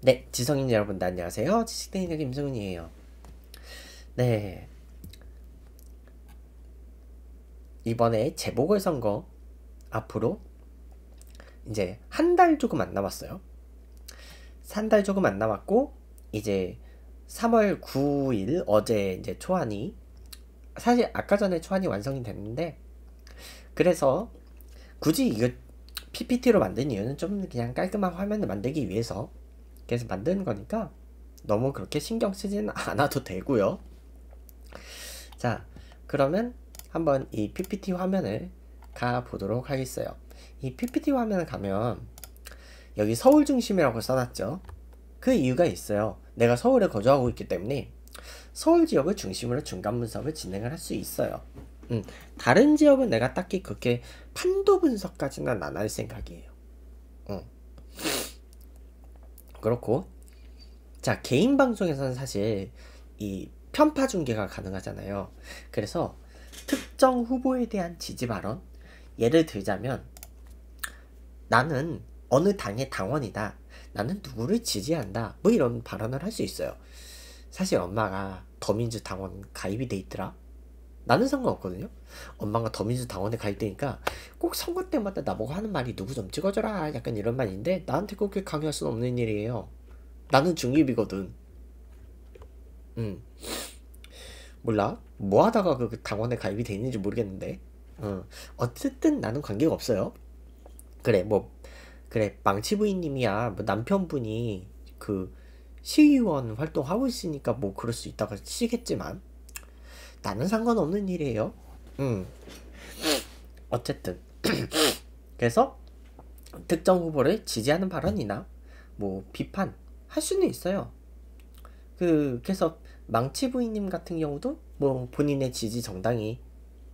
네, 지성인 여러분 들 네, 안녕하세요. 지식대인의 김성훈이에요. 네. 이번에 재보궐선거 앞으로 이제 한 달 조금 안 남았어요. 한 달 조금 안 남았고 이제 3월 9일 어제 이제 초안이 사실 아까 전에 초안이 완성이 됐는데 그래서 굳이 이거 PPT로 만든 이유는 좀 그냥 깔끔한 화면을 만들기 위해서 계속 만드는 거니까 너무 그렇게 신경 쓰진 않아도 되고요. 자, 그러면 한번 이 PPT 화면을 가보도록 하겠어요. 이 PPT 화면을 가면 여기 서울 중심이라고 써놨죠. 그 이유가 있어요. 내가 서울에 거주하고 있기 때문에 서울 지역을 중심으로 중간 분석을 진행을 할 수 있어요. 음, 다른 지역은 내가 딱히 그렇게 판도 분석까지는 안할 생각이에요. 그렇고 자 개인 방송에서는 사실 이 편파 중계가 가능하잖아요. 그래서 특정 후보에 대한 지지 발언 예를 들자면 나는 어느 당의 당원이다. 나는 누구를 지지한다. 뭐 이런 발언을 할 수 있어요. 사실 엄마가 더민주 당원 가입이 돼 있더라. 나는 상관없거든요. 엄마가 더민주 당원에 갈 때니까 꼭 선거 때마다 나보고 하는 말이 누구 좀 찍어줘라 약간 이런 말인데 나한테 그렇게 강요할 수는 없는 일이에요. 나는 중립이거든. 음. 몰라. 뭐 하다가 그 당원에 가입이 돼 있는지 모르겠는데. 어. 어쨌든 나는 관계가 없어요. 그래, 뭐, 그래, 망치 부인님이야. 뭐 남편분이 그 시의원 활동하고 있으니까 뭐 그럴 수있다고 치겠지만 나는 상관없는 일이에요. 음. 어쨌든 그래서 특정 후보를 지지하는 발언이나 뭐 비판 할 수는 있어요. 그 그래서 망치 부인님 같은 경우도 뭐 본인의 지지 정당이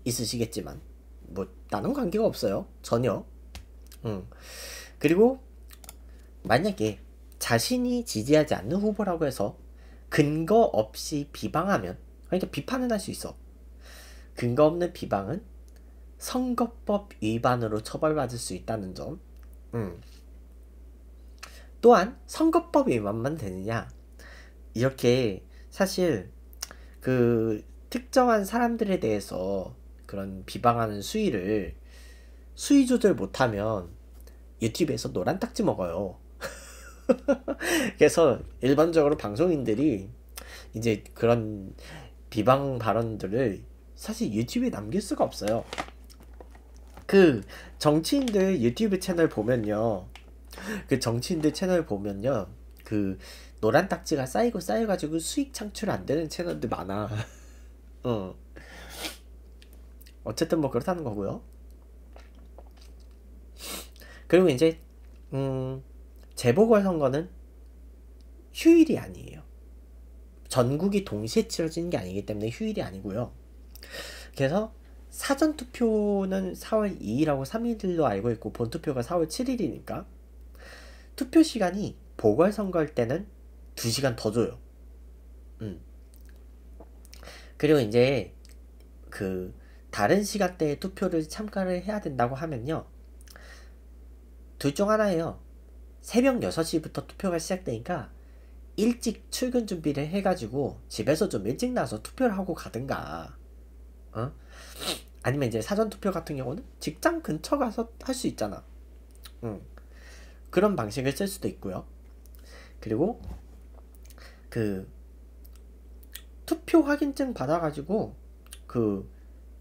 있으시겠지만 뭐 나는 관계가 없어요 전혀. 음 그리고 만약에 자신이 지지하지 않는 후보라고 해서 근거 없이 비방하면 그러니까 비판은 할 수 있어. 근거 없는 비방은 선거법 위반으로 처벌받을 수 있다는 점. 음. 또한 선거법 위반만 되느냐? 이렇게 사실 그 특정한 사람들에 대해서 그런 비방하는 수위를 수위 조절 못하면 유튜브에서 노란 딱지 먹어요. 그래서 일반적으로 방송인들이 이제 그런 비방 발언들을 사실 유튜브에 남길 수가 없어요. 그 정치인들 유튜브 채널 보면요. 그 정치인들 채널 보면요. 그 노란 딱지가 쌓이고 쌓여가지고 수익 창출 안 되는 채널들 많아. 어. 어쨌든 뭐 그렇다는 거고요. 그리고 이제 음 재보궐 선거는 휴일이 아니에요. 전국이 동시에 치러지는 게 아니기 때문에 휴일이 아니고요. 그래서 사전 투표는 4월 2일하고 3일로 알고 있고 본 투표가 4월 7일이니까 투표 시간이 보궐선거 할 때는 2시간 더 줘요. 음. 그리고 이제 그 다른 시간대에 투표를 참가를 해야 된다고 하면요. 둘 중 하나예요. 새벽 6시부터 투표가 시작되니까 일찍 출근 준비를 해가지고 집에서 좀 일찍 나서 투표를 하고 가든가 어? 아니면 이제 사전 투표 같은 경우는 직장 근처 가서 할 수 있잖아. 응. 그런 방식을 쓸 수도 있고요. 그리고 그 투표 확인증 받아가지고 그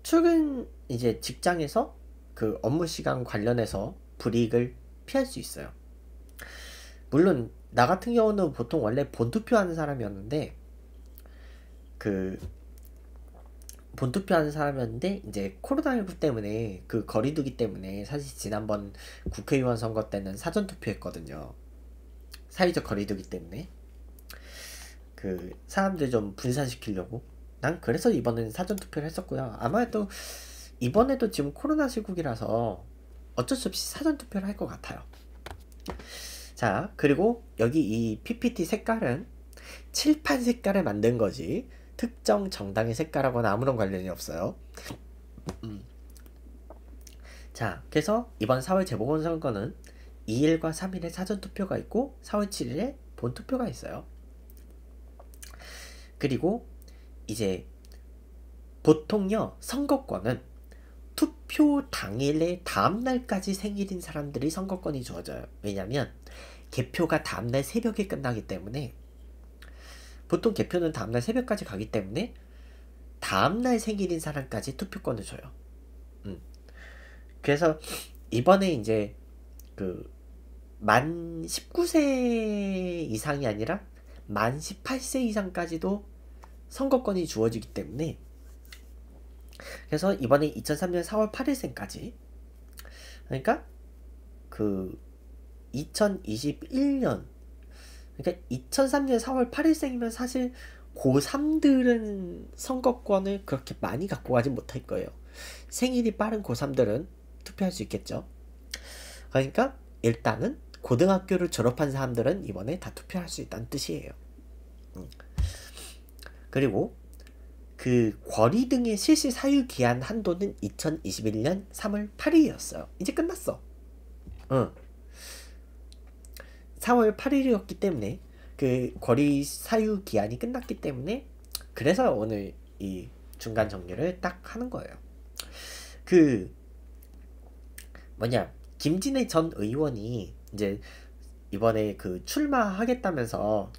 출근 이제 직장에서 그 업무 시간 관련해서 불이익을 피할 수 있어요. 물론 나 같은 경우는 보통 원래 본투표 하는 사람이었는데 그 본투표하는 사람이었는데 이제 코로나19 때문에 그 거리두기 때문에 사실 지난번 국회의원 선거 때는 사전 투표했거든요. 사회적 거리두기 때문에 그 사람들 좀 분산시키려고 난 그래서 이번엔 사전 투표를 했었고요. 아마도 이번에도 지금 코로나 시국이라서 어쩔 수 없이 사전 투표를 할 것 같아요. 자 그리고 여기 이 PPT 색깔은 칠판 색깔을 만든 거지 특정 정당의 색깔하고는 아무런 관련이 없어요. 음. 자, 그래서 이번 4월 재보궐선거는 2일과 3일에 사전투표가 있고 4월 7일에 본투표가 있어요. 그리고 이제 보통요 선거권은 투표 당일의 다음날까지 생일인 사람들이 선거권이 주어져요. 왜냐면 개표가 다음날 새벽에 끝나기 때문에 보통 개표는 다음날 새벽까지 가기 때문에 다음날 생일인 사람까지 투표권을 줘요. 음. 그래서 이번에 이제 그만 19세 이상이 아니라 만 18세 이상까지도 선거권이 주어지기 때문에 그래서 이번에 2003년 4월 8일생까지 그러니까 그 2021년 그러니까 2003년 4월 8일생이면 사실 고3들은 선거권을 그렇게 많이 갖고 가지 못할 거예요. 생일이 빠른 고3들은 투표할 수 있겠죠. 그러니까 일단은 고등학교를 졸업한 사람들은 이번에 다 투표할 수 있다는 뜻이에요. 음. 그리고 그 권위 등의 실시 사유 기한 한도는 2021년 3월 8일이었어요. 이제 끝났어. 응. 4월 8일이었기 때문에 그 거리 사유 기한이 끝났기 때문에 그래서 오늘 이 중간 정리를 딱 하는 거예요. 그 뭐냐 김진애 전 의원이 이제 이번에 그 출마하겠다면서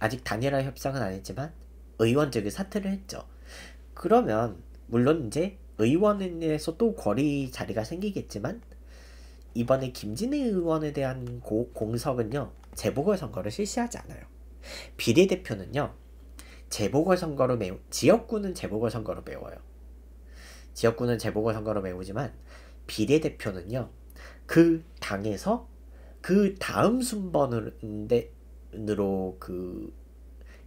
아직 단일화 협상은 안 했지만 의원직을 사퇴를 했죠. 그러면 물론 이제 의원에서 또 거리 자리가 생기겠지만 이번에 김진애 의원에 대한 고, 공석은요. 재보궐선거를 실시하지 않아요. 비례대표는요. 재보궐선거로 매우 지역구는 재보궐선거로 매워요. 지역구는 재보궐선거로 매우지만 비례대표는요. 그 당에서 그 다음 순번으로 그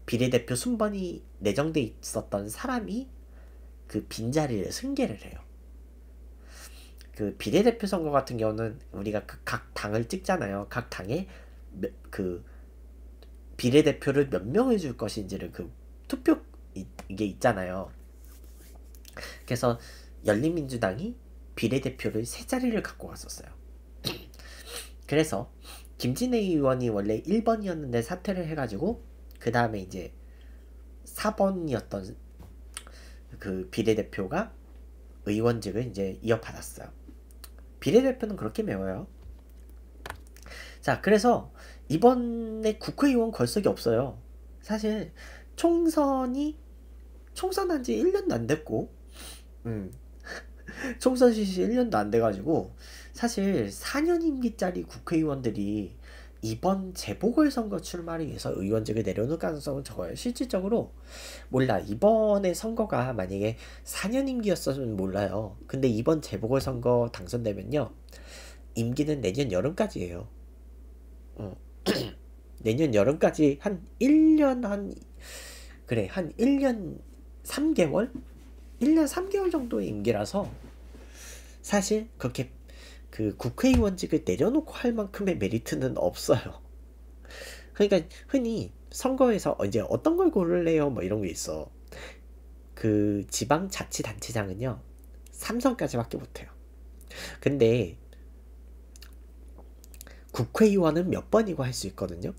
비례대표 순번이 내정돼 있었던 사람이 그 빈자리를 승계를 해요. 그 비례대표 선거 같은 경우는 우리가 그각 당을 찍잖아요. 각 당에 그 비례대표를 몇 명을 줄 것인지를 그 투표 이게 있잖아요. 그래서 열린민주당이 비례대표를 세 자리를 갖고 갔었어요. 그래서 김진애 의원이 원래 1번이었는데 사퇴를 해가지고 그 다음에 이제 4번이었던 그 비례대표가 의원직을 이제 이어받았어요. 비례대표는 그렇게 매워요. 자, 그래서 이번에 국회의원 걸석이 없어요. 사실 총선이 총선한 지 1년도 안 됐고 음. 총선 실시 1년도 안 돼가지고 사실 4년 임기짜리 국회의원들이 이번 재보궐선거 출마를 위해서 의원직을 내려놓을 가능성은 적어요. 실질적으로 몰라 이번에 선거가 만약에 4년 임기였으면 몰라요. 근데 이번 재보궐선거 당선되면요 임기는 내년 여름까지예요. 어. 내년 여름까지 한 1년 한 그래 한 1년 3개월 1년 3개월 정도의 임기라서 사실 그렇게 그 국회의원직을 내려놓고 할 만큼의 메리트는 없어요. 그러니까 흔히 선거에서 이제 어떤 걸 고를래요? 뭐 이런 게 있어. 그 지방 자치단체장은요, 삼성까지밖에 못해요. 근데 국회의원은 몇 번이고 할 수 있거든요.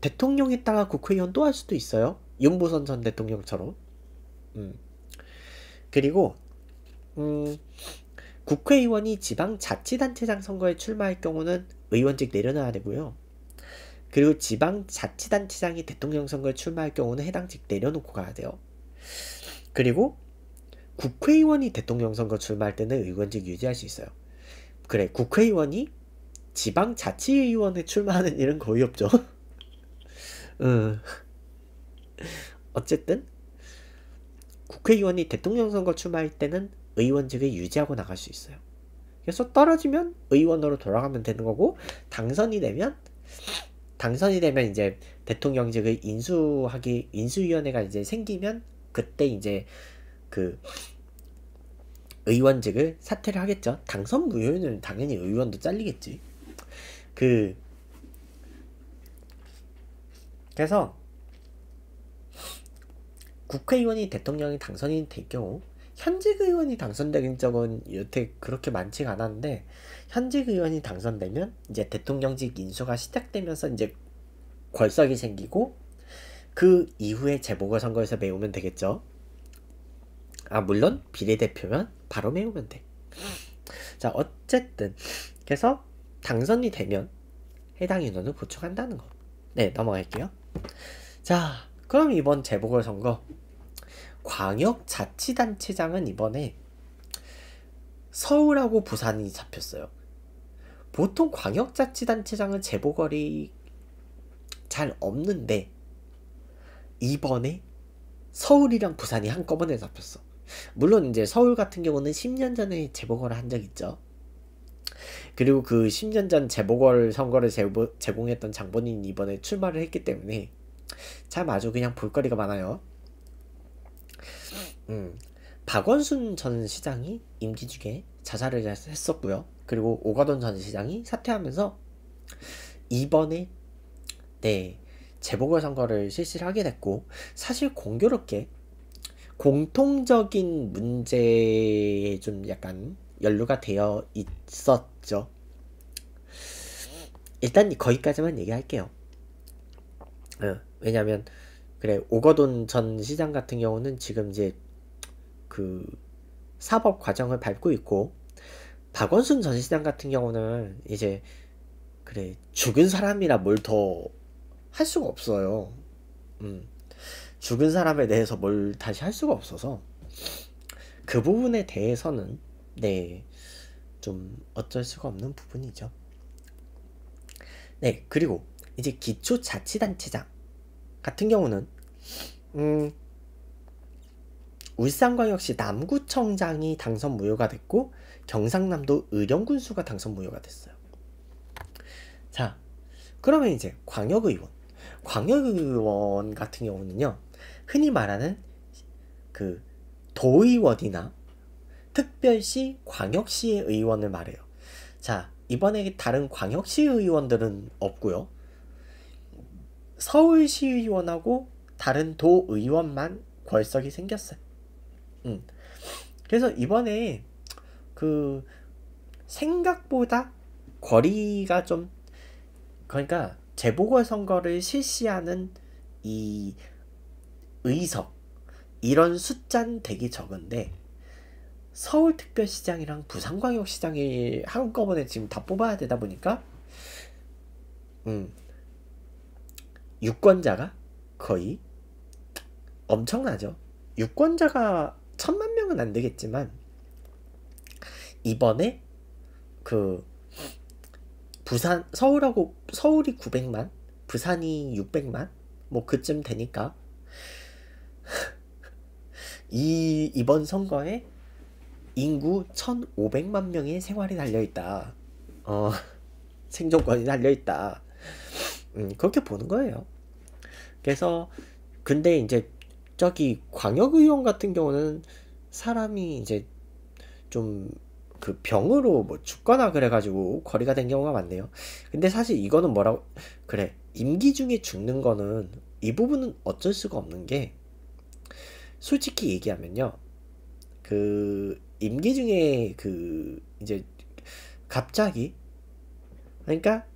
대통령 에다가 국회의원 또할 수도 있어요. 윤보선 전 대통령처럼. 음. 그리고 음, 국회의원이 지방자치단체장 선거에 출마할 경우는 의원직 내려놔야 되고요. 그리고 지방자치단체장이 대통령 선거에 출마할 경우는 해당 직 내려놓고 가야 돼요. 그리고 국회의원이 대통령 선거 출마할 때는 의원직 유지할 수 있어요. 그래, 국회의원이 지방자치의원에 출마하는 일은 거의 없죠. 음. 어쨌든 국회의원이 대통령 선거 출마할 때는 의원직을 유지하고 나갈 수 있어요. 그래서 떨어지면 의원으로 돌아가면 되는 거고 당선이 되면 당선이 되면 이제 대통령직을 인수하기 인수위원회가 이제 생기면 그때 이제 그 의원직을 사퇴를 하겠죠. 당선 무효는 당연히 의원도 잘리겠지. 그 그래서 국회의원이 대통령이 당선이 될 경우 현직 의원이 당선된 적은 여태 그렇게 많지가 않았는데 현직 의원이 당선되면 이제 대통령직 인수가 시작되면서 이제 궐석이 생기고 그 이후에 재보궐선거에서 메우면 되겠죠. 아 물론 비례대표면 바로 메우면 돼. 자 어쨌든 그래서 당선이 되면 해당 인원을 보충한다는 거. 네 넘어갈게요. 자 그럼 이번 재보궐선거 광역자치단체장은 이번에 서울하고 부산이 잡혔어요. 보통 광역자치단체장은 재보궐이 잘 없는데 이번에 서울이랑 부산이 한꺼번에 잡혔어. 물론 이제 서울 같은 경우는 10년 전에 재보궐을 한적 있죠. 그리고 그 10년 전 재보궐 선거를 제보, 제공했던 장본인이 이번에 출마를 했기 때문에 참 아주 그냥 볼거리가 많아요. 음, 박원순 전 시장이 임기 중에 자살을 했었고요. 그리고 오가돈 전 시장이 사퇴하면서 이번에 네 재보궐선거를 실시 하게 됐고 사실 공교롭게 공통적인 문제에 좀 약간 연루가 되어 있었죠. 일단 거기까지만 얘기할게요. 어, 왜냐면 하 그래 오거돈 전 시장 같은 경우는 지금 이제 그 사법 과정을 밟고 있고 박원순 전 시장 같은 경우는 이제 그래 죽은 사람이라 뭘 더 할 수가 없어요. 음. 죽은 사람에 대해서 뭘 다시 할 수가 없어서 그 부분에 대해서는 네 좀 어쩔 수가 없는 부분이죠. 네 그리고 이제 기초자치단체장 같은 경우는 음 울산광역시 남구청장이 당선 무효가 됐고 경상남도 의령군수가 당선 무효가 됐어요. 자, 그러면 이제 광역의원, 광역의원 같은 경우는요, 흔히 말하는 그 도의원이나 특별시 광역시의 의원을 말해요. 자, 이번에 다른 광역시 의원들은 없고요. 서울시의원하고 다른 도의원만 권석이 생겼어요. 음. 그래서 이번에 그 생각보다 거리가 좀 그러니까 재보궐선거를 실시하는 이 의석 이런 숫자는 되게 적은데 서울특별시장이랑 부산광역시장이 한꺼번에 지금 다 뽑아야 되다 보니까 음 유권자가 거의 엄청나죠. 유권자가 천만 명은 안 되겠지만 이번에 그 부산 서울하고 서울이 900만 부산이 600만 뭐 그쯤 되니까 이 이번 선거에 인구 1,500만 명의 생활이 달려 있다. 어 생존권이 달려 있다. 음, 그렇게 보는 거예요. 그래서 근데 이제 저기 광역의원 같은 경우는 사람이 이제 좀 그 병으로 뭐 죽거나 그래가지고 거리가 된 경우가 많네요. 근데 사실 이거는 뭐라고 그래 임기 중에 죽는 거는 이 부분은 어쩔 수가 없는 게 솔직히 얘기하면요 그 임기 중에 그 이제 갑자기 그러니까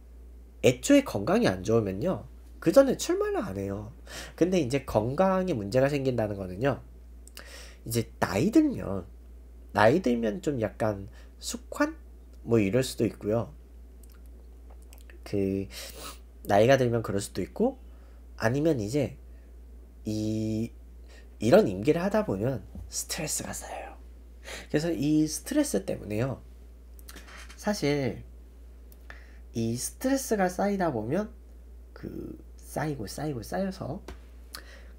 애초에 건강이 안 좋으면요 그 전에 출마를 안 해요. 근데 이제 건강에 문제가 생긴다는 거는요. 이제 나이 들면 나이 들면 좀 약간 숙환 뭐 이럴 수도 있고요. 그 나이가 들면 그럴 수도 있고 아니면 이제 이 이런 임기를 하다 보면 스트레스가 쌓여요. 그래서 이 스트레스 때문에요. 사실 이 스트레스가 쌓이다 보면 그 쌓이고 쌓이고 쌓여서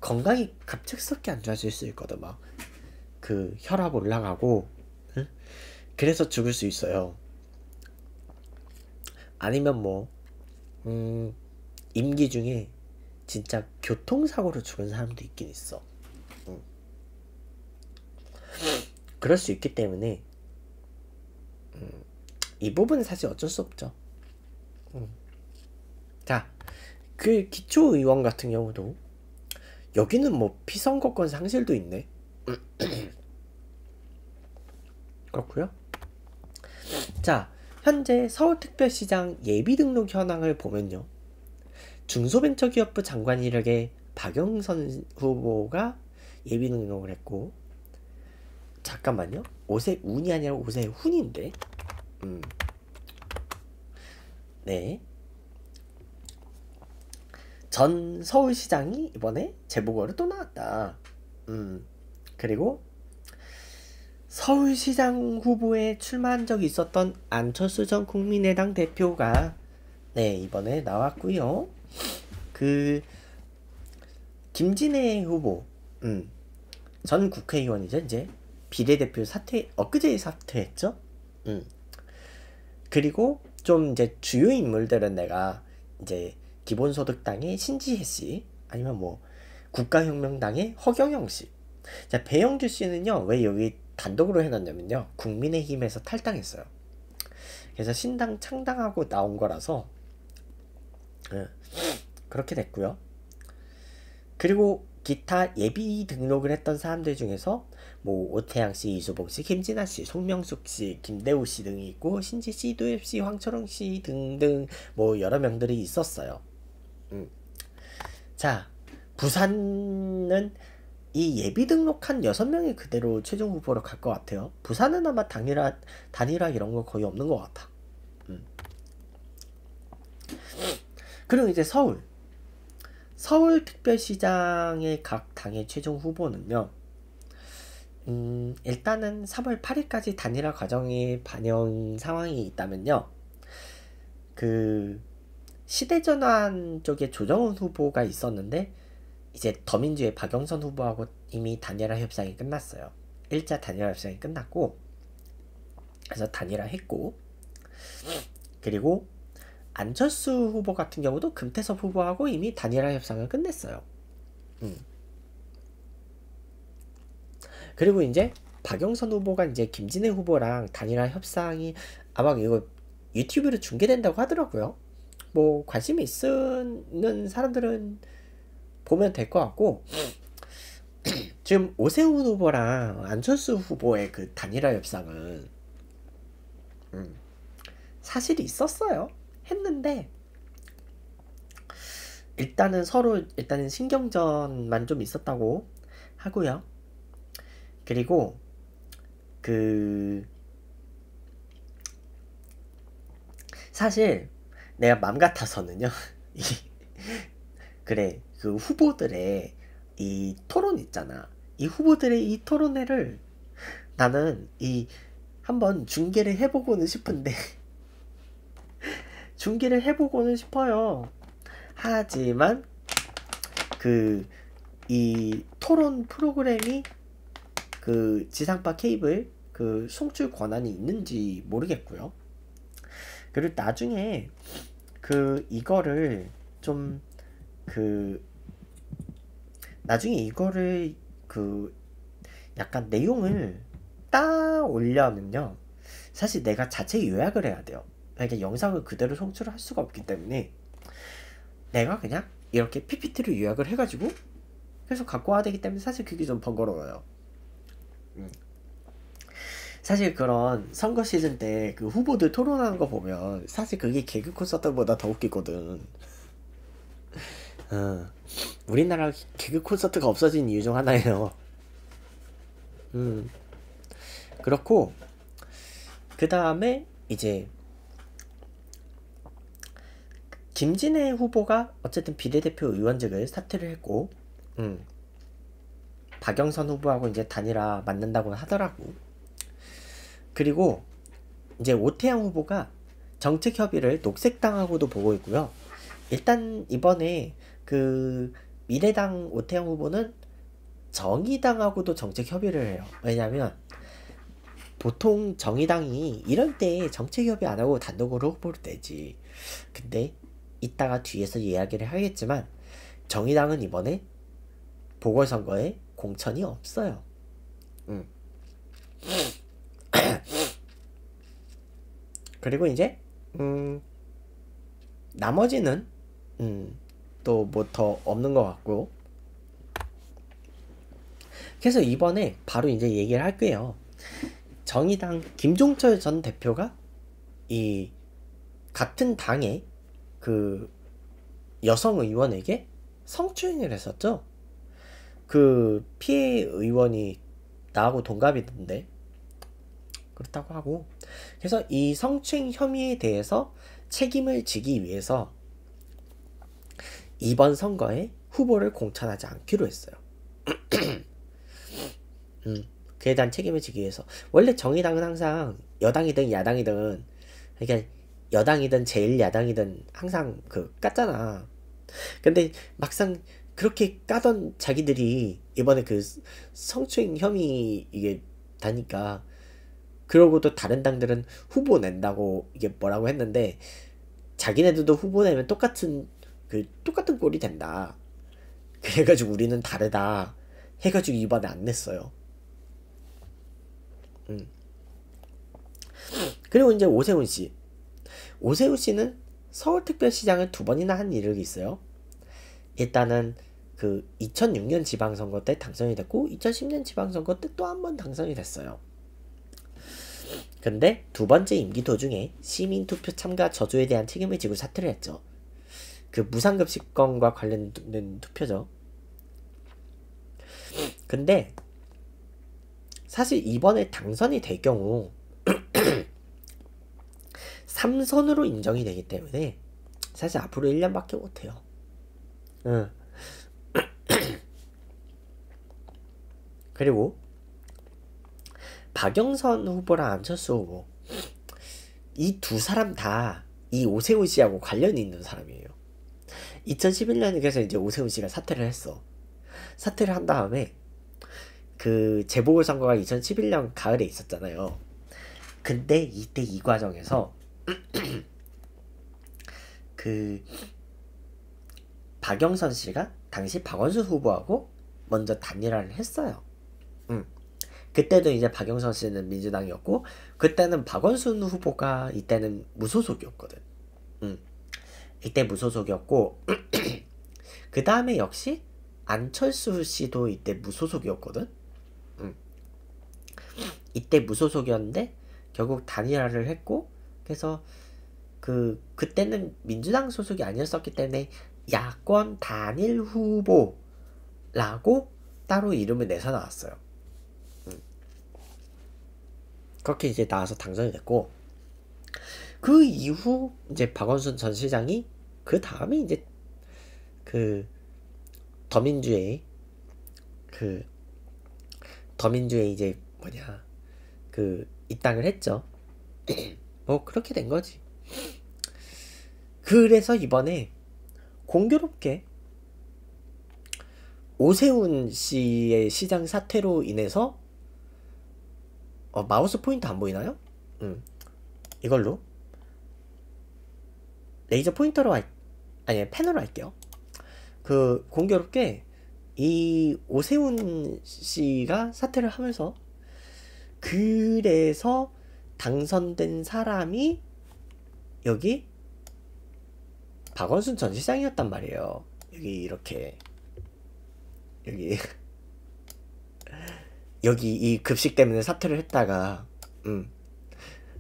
건강이 갑작스럽게 안 좋아질 수 있거든 막 그 혈압 올라가고 응? 그래서 죽을 수 있어요 아니면 뭐 음, 임기 중에 진짜 교통사고로 죽은 사람도 있긴 있어 응. 그럴 수 있기 때문에 음, 이 부분은 사실 어쩔 수 없죠 음. 자그 기초 의원 같은 경우도 여기는 뭐 피선거권 상실도 있네. 그렇고요. 자, 현재 서울특별시장 예비등록 현황을 보면요. 중소벤처기업부 장관 일역에 박영선 후보가 예비등록을 했고 잠깐만요. 오세훈이 아니라 오세훈인데 음. 네. 전 서울시장이 이번에 재보궐을 또 나왔다. 음, 그리고 서울시장 후보에 출마한 적이 있었던 안철수 전 국민의당 대표가 네 이번에 나왔고요. 그 김진애 후보, 음, 전 국회의원이죠 이제 비례대표 사퇴 엊그제 사퇴했죠. 음, 그리고 좀 이제 주요 인물들은 내가 이제 기본소득당의 신지혜 씨, 아니면 뭐 국가혁명당의 허경영 씨. 자, 배영주 씨는요, 왜 여기 단독으로 해놨냐면요, 국민의힘에서 탈당했어요. 그래서 신당 창당하고 나온 거라서, 예, 그렇게 됐고요. 그리고 기타 예비 등록을 했던 사람들 중에서 뭐 오태양 씨, 이수봉 씨, 김진아 씨, 송명숙 씨, 김대우 씨 등이 있고 신지 씨, 도엽 씨, 황철웅 씨 등등 뭐 여러 명들이 있었어요. 음. 자, 부산은 이 예비 등록한 6명이 그대로 최종 후보로 갈 것 같아요. 부산은 아마 단일화, 단일화 이런 거 거의 없는 것 같아. 음. 그리고 이제 서울. 서울특별시장의 각 당의 최종 후보는요. 음, 일단은 3월 8일까지 단일화 과정에 반영 상황이 있다면요. 그 시대전환 쪽에 조정훈 후보가 있었는데 이제 더민주의 박영선 후보하고 이미 단일화 협상이 끝났어요. 1차 단일화 협상이 끝났고 그래서 단일화 했고 그리고 안철수 후보 같은 경우도 금태섭 후보하고 이미 단일화 협상을 끝냈어요. 음. 그리고 이제 박영선 후보가 이제 김진애 후보랑 단일화 협상이 아마 이거 유튜브로 중계된다고 하더라고요. 뭐 관심이 있는 사람들은 보면 될 것 같고 지금 오세훈 후보랑 안철수 후보의 그 단일화 협상은 음, 사실이 있었어요. 했는데 일단은 서로 일단은 신경전만 좀 있었다고 하고요. 그리고 그 사실 내가 맘 같아서는요. 그래 그 후보들의 이 토론 있잖아. 이 후보들의 이 토론회를 나는 이 한번 중계를 해보고는 싶은데 중계를 해보고는 싶어요. 하지만 그 이 토론 프로그램이 그 지상파 케이블 그 송출 권한이 있는지 모르겠고요. 그리고 나중에 그 이거를 좀 그 나중에 이거를 그 약간 내용을 따올려면요 사실 내가 자체 요약을 해야 돼요 그러니까 영상을 그대로 송출을 할 수가 없기 때문에 내가 그냥 이렇게 PPT로 요약을 해가지고 계속 갖고 와야 되기 때문에 사실 그게 좀 번거로워요 음. 사실 그런 선거 시즌 때 그 후보들 토론하는 거 보면 사실 그게 개그 콘서트보다 더 웃기거든. 어, 우리나라 개그 콘서트가 없어진 이유 중 하나예요. 음. 그렇고, 그 다음에 이제, 김진애 후보가 어쨌든 비례대표 의원직을 사퇴를 했고, 음. 박영선 후보하고 이제 단일화 맞는다고 하더라고. 그리고 이제 오태양 후보가 정책 협의를 녹색당하고도 보고 있고요. 일단 이번에 그 미래당 오태양 후보는 정의당하고도 정책 협의를 해요. 왜냐하면 보통 정의당이 이럴 때 정책 협의 안 하고 단독으로 후보를 내지. 근데 이따가 뒤에서 이야기를 하겠지만 정의당은 이번에 보궐선거에 공천이 없어요. 음. 그리고 이제 음 나머지는 음또 뭐 더 없는 것 같고 그래서 이번에 바로 이제 얘기를 할게요. 정의당 김종철 전 대표가 이 같은 당의 그 여성 의원에게 성추행을 했었죠. 그 피해 의원이 나하고 동갑이던데 그렇다고 하고 그래서 이 성추행 혐의에 대해서 책임을 지기 위해서 이번 선거에 후보를 공천하지 않기로 했어요. 음, 그에 대한 책임을 지기 위해서 원래 정의당은 항상 여당이든 야당이든 그러니까 여당이든 제1야당이든 항상 그 깠잖아. 근데 막상 그렇게 까던 자기들이 이번에 그 성추행 혐의 이게 다니까 그러고도 다른 당들은 후보 낸다고 이게 뭐라고 했는데 자기네들도 후보 내면 똑같은 그 똑같은 꼴이 된다. 그래가지고 우리는 다르다. 해가지고 이번에 안 냈어요. 음. 그리고 이제 오세훈 씨. 오세훈 씨는 서울특별시장을 두 번이나 한 이력이 있어요. 일단은 그 2006년 지방선거 때 당선이 됐고 2010년 지방선거 때 또 한 번 당선이 됐어요. 근데 두 번째 임기 도중에 시민투표 참가 저조에 대한 책임을 지고 사퇴를 했죠. 그 무상급식권과 관련된 투표죠. 근데 사실 이번에 당선이 될 경우 3선으로 인정이 되기 때문에 사실 앞으로 1년밖에 못해요. 응. 그리고 박영선 후보랑 안철수 후보 이 두 사람 다 이 오세훈 씨하고 관련이 있는 사람이에요. 2011년에 그래서 이제 오세훈 씨가 사퇴를 했어. 사퇴를 한 다음에 그 재보궐선거가 2011년 가을에 있었잖아요. 근데 이때 이 과정에서 그 박영선 씨가 당시 박원순 후보하고 먼저 단일화를 했어요. 그때도 이제 박영선 씨는 민주당이었고 그때는 박원순 후보가 이때는 무소속이었거든. 음. 이때 무소속이었고 그 다음에 역시 안철수 씨도 이때 무소속이었거든. 음. 이때 무소속이었는데 결국 단일화를 했고 그래서 그 그때는 민주당 소속이 아니었었기 때문에 야권 단일 후보라고 따로 이름을 내서 나왔어요. 그렇게 이제 나와서 당선이 됐고 그 이후 이제 박원순 전 시장이 그 다음에 이제 그 더민주의 그 더민주의 이제 뭐냐 그 입당을 했죠. 뭐 그렇게 된 거지. 그래서 이번에 공교롭게 오세훈 씨의 시장 사퇴로 인해서 어, 마우스 포인트 안 보이나요? 음. 이걸로 레이저 포인터로 할 아니 패널로 할게요. 그 공교롭게 이 오세훈 씨가 사퇴를 하면서 그래서 당선된 사람이 여기 박원순 전 시장이었단 말이에요. 여기 이렇게 여기 여기 이 급식 때문에 사퇴를 했다가 음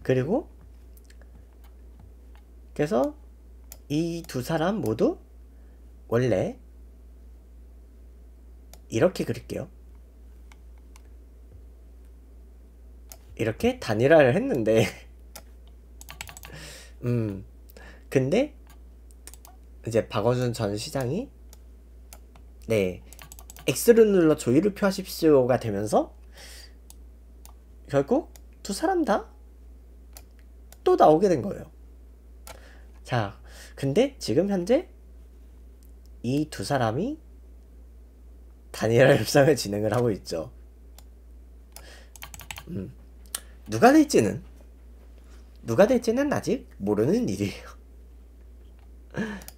그리고 그래서 이 두 사람 모두 원래 이렇게 그릴게요 이렇게 단일화를 했는데 음 근데 이제 박원순 전 시장이 네 X를 눌러 조이를 표하십시오가 되면서 결국 두 사람 다 또 나오게 된 거예요. 자, 근데 지금 현재 이 두 사람이 단일화 협상을 진행을 하고 있죠. 음, 누가 될지는 누가 될지는 아직 모르는 일이에요.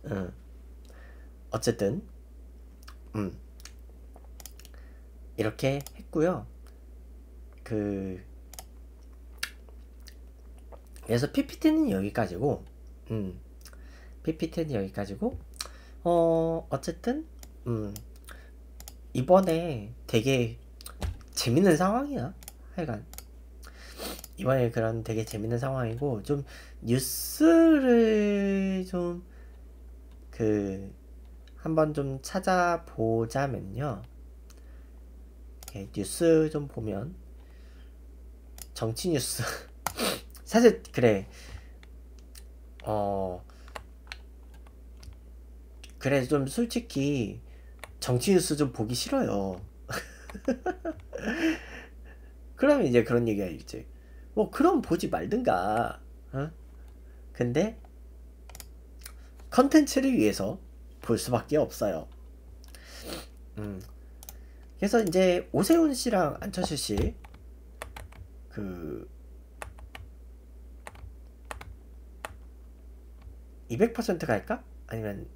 음, 어쨌든 음, 이렇게 했고요. 그 그래서 PPT는 여기까지고 음. PPT는 여기까지고 어 어쨌든 음. 이번에 되게 재밌는 상황이야. 하여간 이번에 그런 되게 재밌는 상황이고 좀 뉴스를 좀 그 한번 좀 찾아보자면요. 예, 뉴스 좀 보면 정치 뉴스 사실 그래 어 그래 좀 솔직히 정치 뉴스 좀 보기 싫어요 그러면 이제 그런 얘기가 이제 뭐 그럼 보지 말든가 어? 근데 컨텐츠를 위해서 볼 수밖에 없어요 음 그래서 이제 오세훈 씨랑 안철수 씨, 그, 200% 갈까? 아니면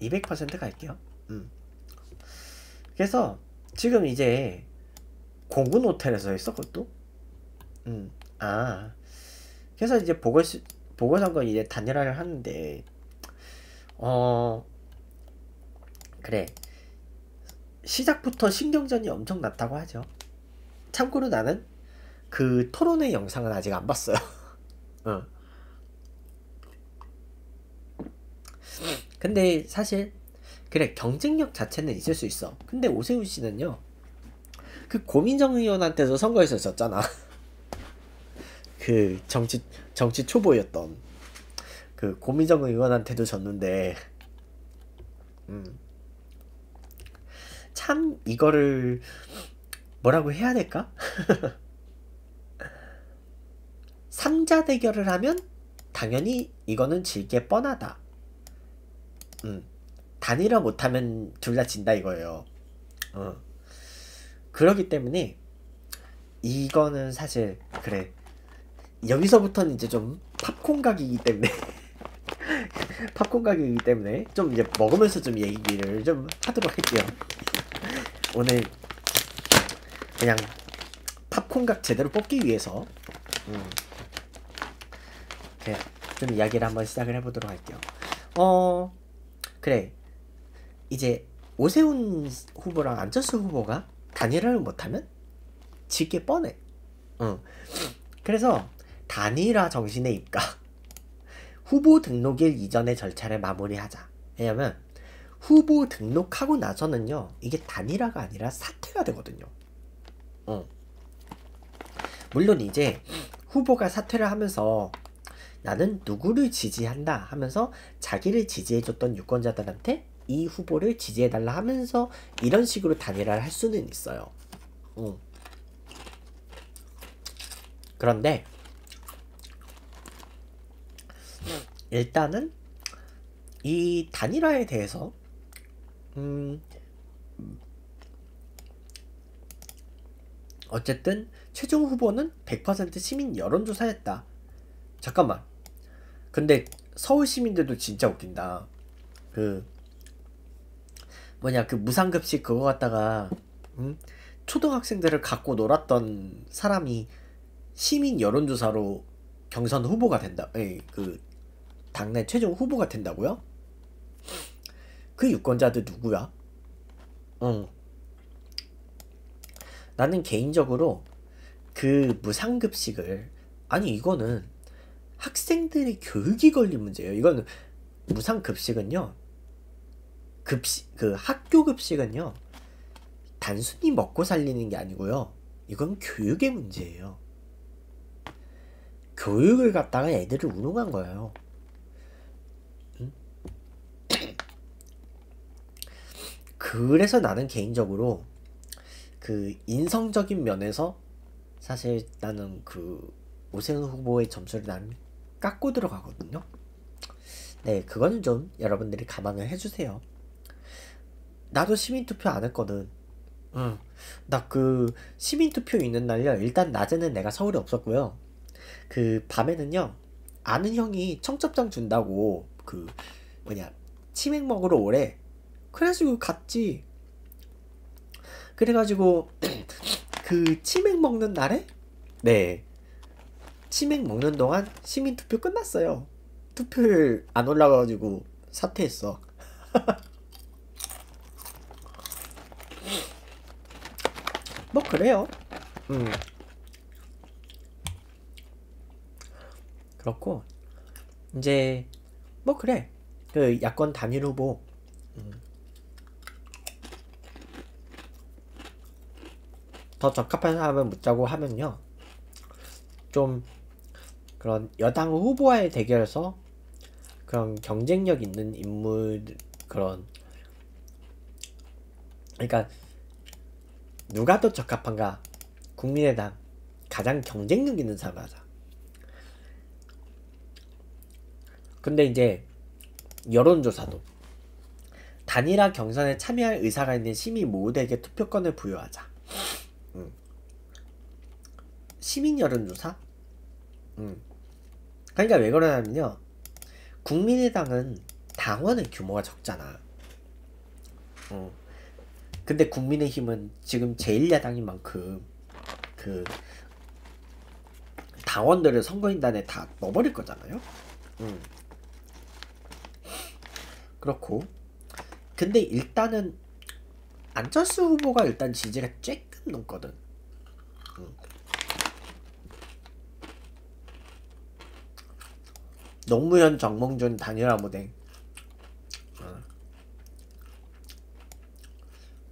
200% 갈게요. 음. 그래서 지금 이제 공군 호텔에서 했었거든. 음. 아. 그래서 이제 보궐 보궐선거 이제 단일화를 하는데 어 그래 시작부터 신경전이 엄청 났다고 하죠. 참고로 나는 그 토론회 영상은 아직 안 봤어요. 어. 근데 사실 그래 경쟁력 자체는 있을 수 있어. 근데 오세훈 씨는요. 그 고민정 의원한테도 선거에서 졌잖아. 그 정치 정치 초보였던 그 고민정 의원한테도 졌는데 음. 참 이거를 뭐라고 해야 될까? 삼자 대결을 하면 당연히 이거는 질게 뻔하다. 음, 단일화 못하면 둘 다 진다 이거예요. 어. 그러기 때문에 이거는 사실 그래 여기서부터는 이제 좀 팝콘 각이기 때문에 팝콘 각이기 때문에 좀 이제 먹으면서 좀 얘기를 좀 하도록 할게요. 오늘 그냥 팝콘각 제대로 뽑기 위해서 음, 좀 이야기를 한번 시작을 해보도록 할게요. 어 그래 이제 오세훈 후보랑 안철수 후보가 단일화를 못하면 질게 뻔해. 응. 어. 그래서 단일화 정신에 입각. 후보 등록일 이전의 절차를 마무리하자. 왜냐면 후보 등록하고 나서는요 이게 단일화가 아니라 사퇴가 되거든요 어. 물론 이제 후보가 사퇴를 하면서 나는 누구를 지지한다 하면서 자기를 지지해줬던 유권자들한테 이 후보를 지지해달라 하면서 이런 식으로 단일화를 할 수는 있어요 어. 그런데 네. 일단은 이 단일화에 대해서 음, 어쨌든 최종 후보는 100% 시민 여론조사였다. 잠깐만. 근데 서울 시민들도 진짜 웃긴다. 그 뭐냐 그 무상급식 그거 갖다가 음? 초등학생들을 갖고 놀았던 사람이 시민 여론조사로 경선 후보가 된다. 에그 예, 당내 최종 후보가 된다고요? 그 유권자들 누구야? 응. 어. 나는 개인적으로 그 무상급식을 뭐 아니 이거는 학생들의 교육이 걸린 문제예요. 이거는 무상급식은요. 급식 그 학교 급식은요. 단순히 먹고 살리는 게 아니고요. 이건 교육의 문제예요. 교육을 갖다가 애들을 우롱한 거예요. 그래서 나는 개인적으로 그 인성적인 면에서 사실 나는 그 오세훈 후보의 점수를 난 깎고 들어가거든요. 네, 그거는 좀 여러분들이 감안을 해주세요. 나도 시민투표 안 했거든. 응. 나 그 시민투표 있는 날요. 일단 낮에는 내가 서울에 없었고요. 그 밤에는요. 아는 형이 청첩장 준다고 그 뭐냐 치맥 먹으러 오래 그래가지고 갔지. 그래가지고 그 치맥 먹는 날에 네 치맥 먹는 동안 시민 투표 끝났어요. 투표율 안 올라가가지고 사퇴했어. 뭐 그래요. 음. 그렇고 이제 뭐 그래 그 야권 단일 후보 음. 더 적합한 사람을 묻자고 하면요. 좀 그런 여당 후보와의 대결에서 그런 경쟁력 있는 인물 그런 그러니까 누가 더 적합한가 국민의당 가장 경쟁력 있는 사람을 하자 근데 이제 여론조사도 단일화 경선에 참여할 의사가 있는 시민 모두에게 투표권을 부여하자 시민 여론조사? 음. 그러니까 왜 그러냐면요. 국민의당은 당원은 규모가 적잖아. 어. 근데 국민의힘은 지금 제1야당인 만큼 그 당원들을 선거인단에 다 넣어버릴 거잖아요. 음. 그렇고 근데 일단은 안철수 후보가 일단 지지가 쬐끔 높거든. 노무현, 정몽준, 단일화 무대 어.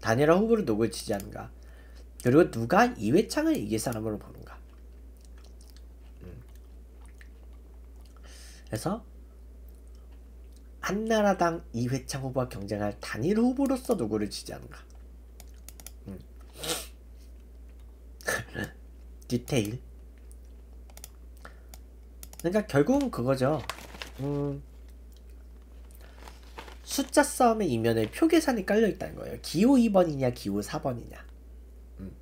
단일화 후보로 누구를 지지하는가 그리고 누가 이회창을 이길 사람으로 보는가 음. 그래서 한나라당 이회창 후보와 경쟁할 단일 후보로서 누구를 지지하는가 음. 디테일 그러니까 결국은 그거죠. 음, 숫자 싸움의 이면에 표 계산이 깔려 있다는 거예요. 기호 2번이냐, 기호 4번이냐. 음.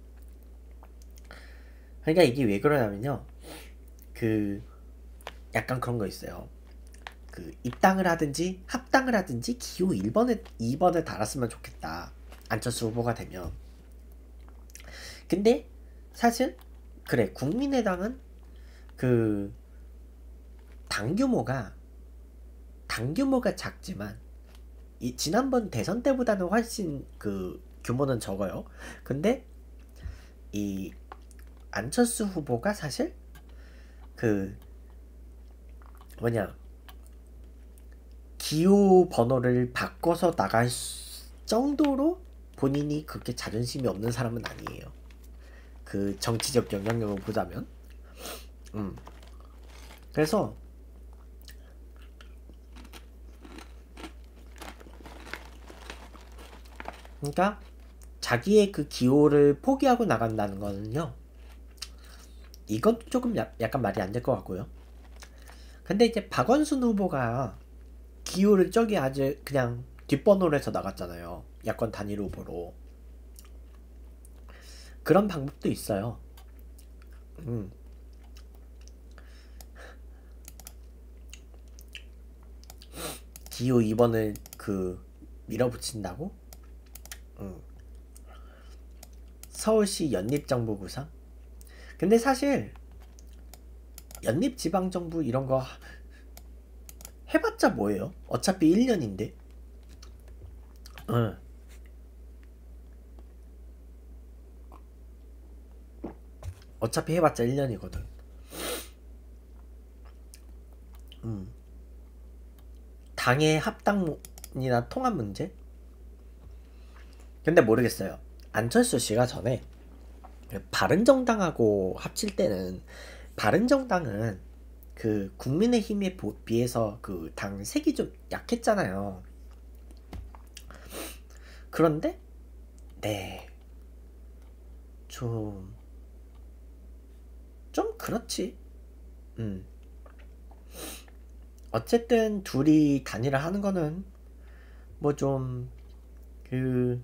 그러니까 이게 왜 그러냐면요. 그 약간 그런 거 있어요. 그 입당을 하든지 합당을 하든지 기호 1번에 2번에 달았으면 좋겠다. 안철수 후보가 되면. 근데 사실 그래 국민의당은 그당 규모가 당 규모가 작지만 이 지난번 대선 때보다는 훨씬 그 규모는 적어요. 근데 이 안철수 후보가 사실 그 뭐냐 기호 번호를 바꿔서 나갈 정도로 본인이 그렇게 자존심이 없는 사람은 아니에요. 그 정치적 영향력을 보자면, 음 그래서 그러니까 자기의 그 기호를 포기하고 나간다는 거는요. 이건 조금 야, 약간 말이 안 될 것 같고요. 근데 이제 박원순 후보가 기호를 저기 아주 그냥 뒷번호로 해서 나갔잖아요. 야권 단일 후보로. 그런 방법도 있어요. 음. 기호 2번을 그 밀어붙인다고? 서울시 연립정부구상 근데 사실 연립지방정부 이런 거 해봤자 뭐예요? 어차피 1년인데 응. 어차피 해봤자 1년이거든 음. 당의 합당이나 통합 문제? 근데 모르겠어요. 안철수 씨가 전에 바른정당하고 합칠 때는 바른정당은 그 국민의힘에 비해서 그당 색이 좀 약했잖아요. 그런데 네. 좀, 좀 그렇지. 음. 어쨌든 둘이 단일화 하는 거는 뭐 좀, 그,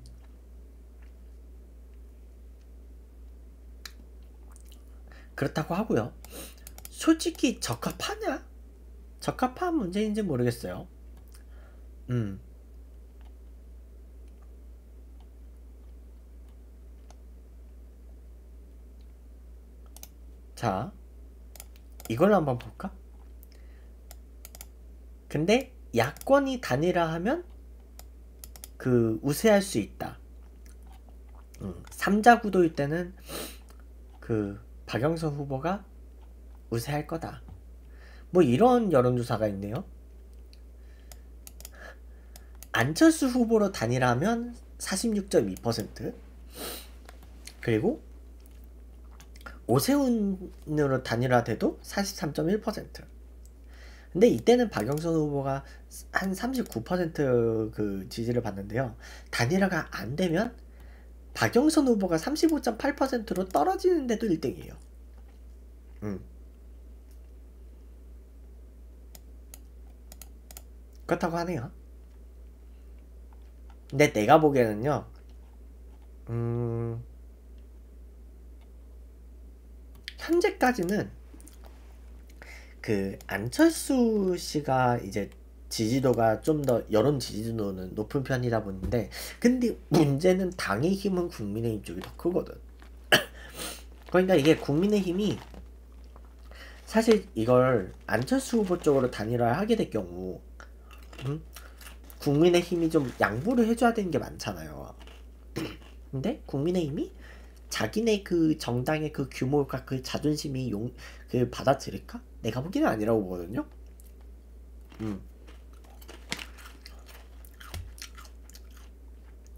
그렇다고 하고요. 솔직히 적합하냐? 적합한 문제인지 모르겠어요. 음. 자, 이걸로 한번 볼까? 근데 야권이 단일화하면 그 우세할 수 있다. 음, 3자 구도일 때는 그 박영선 후보가 우세할 거다. 뭐 이런 여론조사가 있네요. 안철수 후보로 단일하면 46.2% 그리고 오세훈으로 단일화돼도 43.1% 근데 이때는 박영선 후보가 한 39%그 지지를 받는데요. 단일화가 안 되면 박영선 후보가 35.8%로 떨어지는데도 1등이에요. 음. 그렇다고 하네요. 근데 내가 보기에는요. 음. 현재까지는 그 안철수 씨가 이제 지지도가 좀 더 여론 지지도는 높은 편이다 보는데 근데 문제는 당의 힘은 국민의힘 쪽이 더 크거든. 그러니까 이게 국민의힘이 사실 이걸 안철수 후보 쪽으로 단일화하게 될 경우 음? 국민의힘이 좀 양보를 해줘야 되는 게 많잖아요. 근데 국민의힘이 자기네 그 정당의 그 규모가 그 자존심이 용 그 받아들일까? 내가 보기에는 아니라고 보거든요. 음.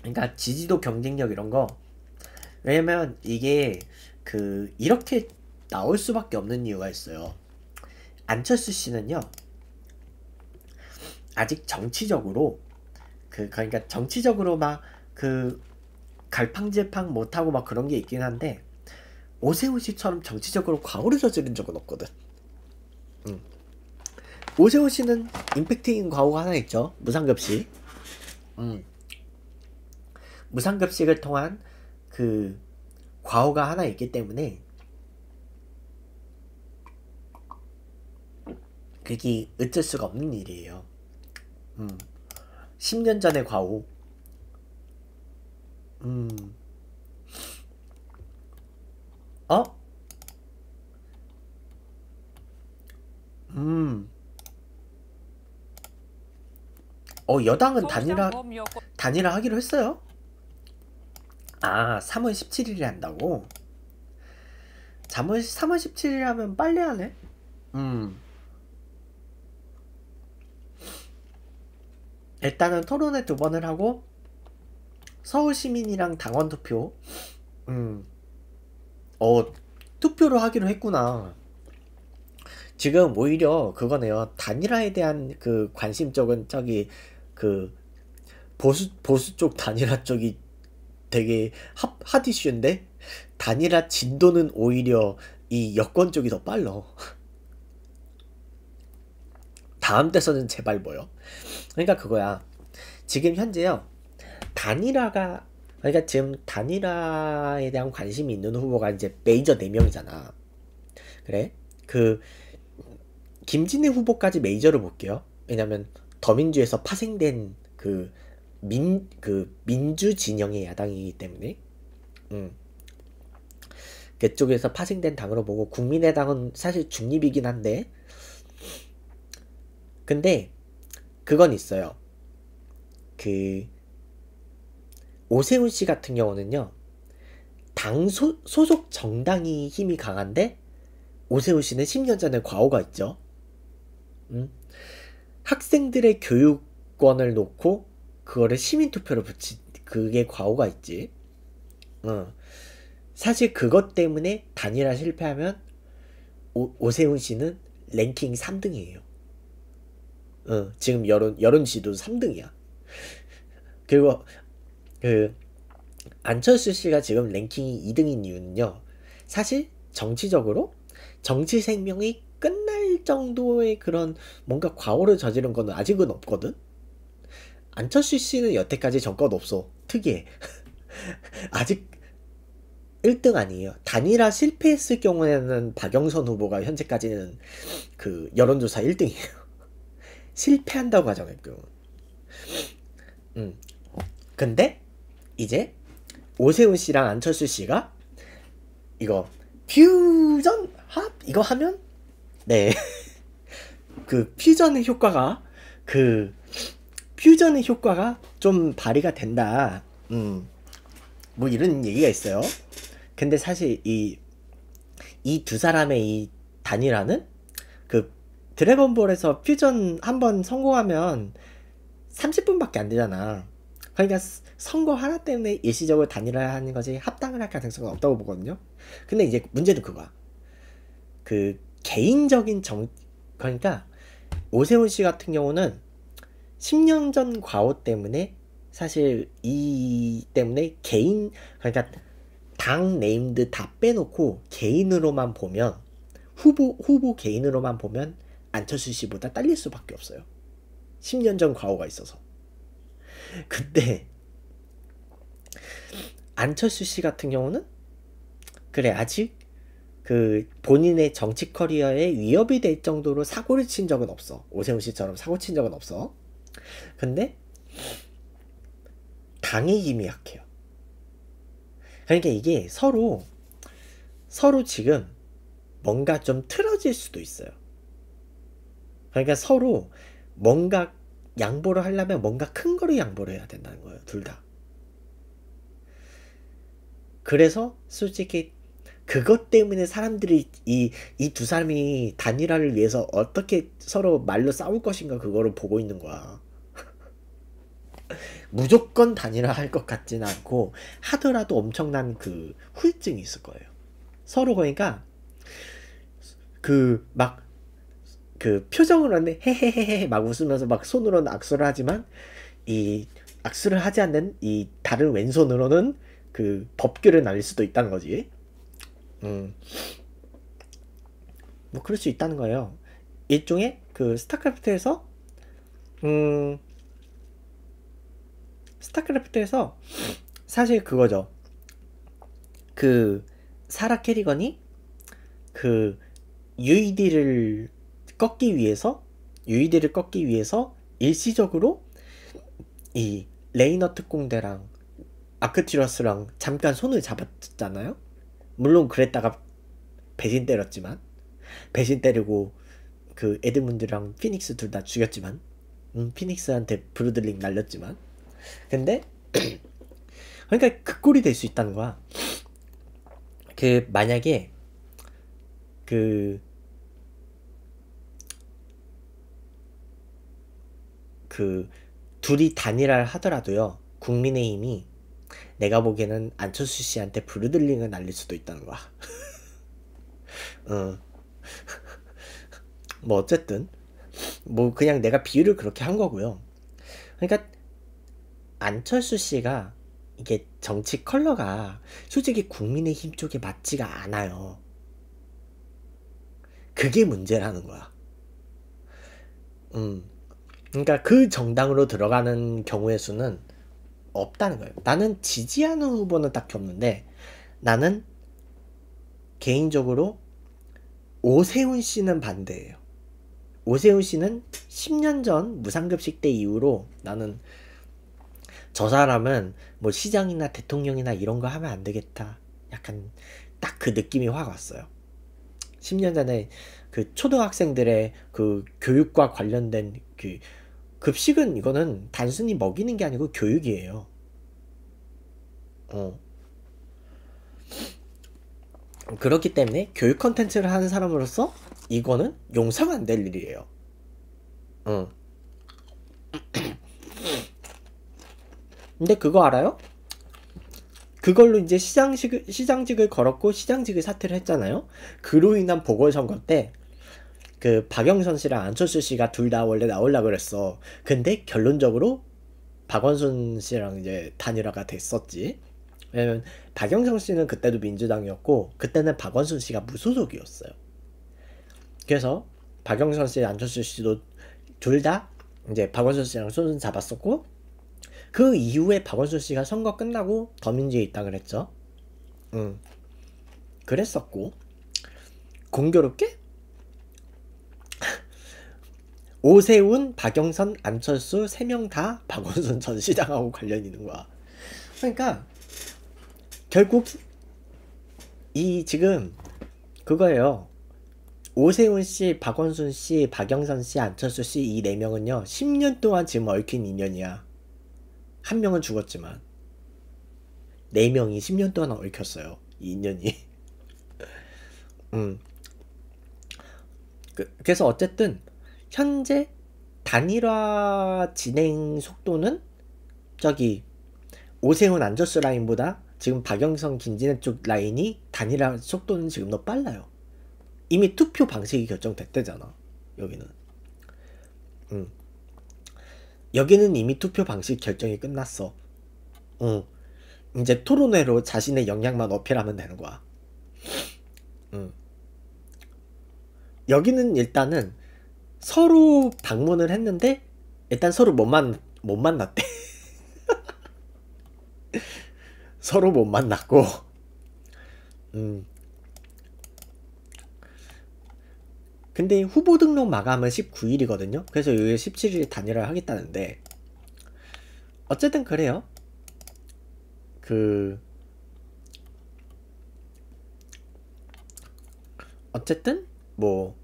그러니까 지지도 경쟁력 이런 거 왜냐면 이게 그 이렇게 나올 수밖에 없는 이유가 있어요. 안철수 씨는요. 아직 정치적으로 그 그러니까 정치적으로 막 그 갈팡질팡 못하고 막 그런 게 있긴 한데 오세훈 씨처럼 정치적으로 과오를 저지른 적은 없거든. 음. 오세훈 씨는 임팩트 인는 과오가 하나 있죠. 무상급식. 음. 무상급식을 통한 그 과오가 하나 있기 때문에 그게 어쩔 수가 없는 일이에요. 음. 10년 전의 과오. 음. 어? 음. 어, 여당은 단일화, 단일화 하기로 했어요? 아 3월 17일에 한다고? 3월, 3월 17일 하면 빨리 하네? 음 일단은 토론회 두 번을 하고 서울시민이랑 당원 투표 음어 투표로 하기로 했구나 지금 오히려 그거네요 단일화에 대한 그 관심 쪽은 저기 그 보수 보수 쪽 단일화 쪽이 되게 핫, 핫 이슈인데 단일화 진도는 오히려 이 여권 쪽이 더 빨라. 다음 대선은 제발 뭐요? 그러니까 그거야. 지금 현재요. 단일화가 그러니까 지금 단일화에 대한 관심이 있는 후보가 이제 메이저 4명이잖아. 그래? 그김진희 후보까지 메이저를 볼게요. 왜냐면 더민주에서 파생된 그 민그 민주 진영의 야당이기 때문에 음. 그쪽에서 파생된 당으로 보고 국민의당은 사실 중립이긴 한데 근데 그건 있어요. 그 오세훈 씨 같은 경우는요. 당 소, 소속 정당이 힘이 강한데 오세훈 씨는 10년 전에 과오가 있죠. 음? 학생들의 교육권을 놓고 그거를 시민 투표로 붙이 그게 과오가 있지. 어. 사실 그것 때문에 단일화 실패하면 오, 오세훈 씨는 랭킹 3등이에요. 어, 지금 여론 여론 지도 3등이야. 그리고 그 안철수 씨가 지금 랭킹이 2등인 이유는요. 사실 정치적으로 정치 생명이 끝날 정도의 그런 뭔가 과오를 저지른 건 아직은 없거든. 안철수 씨는 여태까지 정권 없어. 특이해. 아직 1등 아니에요. 단일화 실패했을 경우에는 박영선 후보가 현재까지는 그 여론조사 1등이에요. 실패한다고 하잖아요. 음. 근데 이제 오세훈 씨랑 안철수 씨가 이거 퓨전 합 이거 하면 네. 그 퓨전 의 효과가 그 퓨전의 효과가 좀 발휘가 된다. 음, 뭐 이런 얘기가 있어요. 근데 사실 이 이 두 사람의 이 단일화는 그 드래곤볼에서 퓨전 한 번 성공하면 30분밖에 안 되잖아. 그러니까 선거 하나 때문에 일시적으로 단일화하는 거지 합당을 할 가능성은 없다고 보거든요. 근데 이제 문제는 그거야. 그 개인적인 정 그러니까 오세훈 씨 같은 경우는 10년 전 과오 때문에 사실 이 때문에 개인 그러니까 당 네임드 다 빼놓고 개인으로만 보면 후보 후보 개인으로만 보면 안철수 씨보다 딸릴 수밖에 없어요. 10년 전 과오가 있어서. 근데 안철수 씨 같은 경우는 그래 아직 그 본인의 정치 커리어에 위협이 될 정도로 사고를 친 적은 없어. 오세훈 씨처럼 사고 친 적은 없어. 근데 당의 힘이 약해요. 그러니까 이게 서로 서로 지금 뭔가 좀 틀어질 수도 있어요. 그러니까 서로 뭔가 양보를 하려면 뭔가 큰 거를 양보를 해야 된다는 거예요. 둘 다. 그래서 솔직히 그것 때문에 사람들이 이 이 두 사람이 단일화를 위해서 어떻게 서로 말로 싸울 것인가 그거를 보고 있는 거야. 무조건 단일화 할 것 같지는 않고 하더라도 엄청난 그 후유증이 있을 거예요. 서로 그러니까 그 막 그 표정으로는 헤헤헤헤 막 웃으면서 막 손으로는 악수를 하지만 이 악수를 하지 않는 이 다른 왼손으로는 그 법규를 날릴 수도 있다는 거지. 음. 뭐 그럴 수 있다는 거예요. 일종의 그 스타크래프트에서 음 스타크래프트에서 사실 그거죠. 그 사라 캐리건이 그 u e d 를 꺾기 위해서 u e d 를 꺾기 위해서 일시적으로 이 레이너 특공대랑 아크티러스랑 잠깐 손을 잡았잖아요. 물론 그랬다가 배신 때렸지만 배신 때리고 그 에드문드랑 피닉스 둘 다 죽였지만 음, 피닉스한테 브루들링 날렸지만 근데 그러니까 그 꼴이 될 수 있다는 거야. 그 만약에 그그 그 둘이 단일화를 하더라도요. 국민의힘이 내가 보기에는 안철수 씨한테 브루들링을 날릴 수도 있다는 거야. 어. 뭐 어쨌든 뭐 그냥 내가 비유를 그렇게 한 거고요. 그러니까 안철수 씨가 이게 정치 컬러가 솔직히 국민의힘 쪽에 맞지가 않아요. 그게 문제라는 거야. 음. 그러니까 그 정당으로 들어가는 경우의 수는 없다는 거예요. 나는 지지하는 후보는 딱히 없는데 나는 개인적으로 오세훈 씨는 반대예요. 오세훈 씨는 10년 전 무상급식 때 이후로 나는 저 사람은 뭐 시장이나 대통령이나 이런 거 하면 안 되겠다. 약간 딱 그 느낌이 확 왔어요. 10년 전에 그 초등학생들의 그 교육과 관련된 그 급식은 이거는 단순히 먹이는 게 아니고 교육이에요. 어. 그렇기 때문에 교육 컨텐츠를 하는 사람으로서 이거는 용서가 안 될 일이에요. 어. 근데 그거 알아요? 그걸로 이제 시장식, 시장직을 걸었고 시장직을 사퇴를 했잖아요. 그로 인한 보궐선거 때 그 박영선 씨랑 안철수 씨가 둘 다 원래 나올라 그랬어. 근데 결론적으로 박원순 씨랑 이제 단일화가 됐었지. 왜냐면 박영선 씨는 그때도 민주당이었고 그때는 박원순 씨가 무소속이었어요. 그래서 박영선 씨, 안철수 씨도 둘 다 이제 박원순 씨랑 손을 잡았었고 그 이후에 박원순 씨가 선거 끝나고 더민주에 있다 그랬죠. 음. 그랬었고 공교롭게 오세훈, 박영선, 안철수 세 명 다 박원순 전 시장하고 관련 있는 거야. 그러니까 결국 이 지금 그거예요. 오세훈 씨, 박원순 씨, 박영선 씨, 안철수 씨 이 네 명은요. 10년 동안 지금 얽힌 인연이야. 한 명은 죽었지만 네 명이 10년 동안 얽혔어요. 이 인연이. 음. 그, 그래서 어쨌든 현재 단일화 진행 속도는 저기 오세훈 안철수 라인보다 지금 박영선 김진애 쪽 라인이 단일화 속도는 지금 더 빨라요. 이미 투표 방식이 결정됐대잖아. 여기는. 음. 여기는 이미 투표 방식 결정이 끝났어. 어. 이제 토론회로 자신의 역량만 어필하면 되는 거야. 응. 어. 여기는 일단은 서로 방문을 했는데 일단 서로 못, 만, 못 만났대. 서로 못 만났고 음. 근데 후보 등록 마감은 19일이거든요. 그래서 요일 17일 단일화를 하겠다는데 어쨌든 그래요. 그 어쨌든 뭐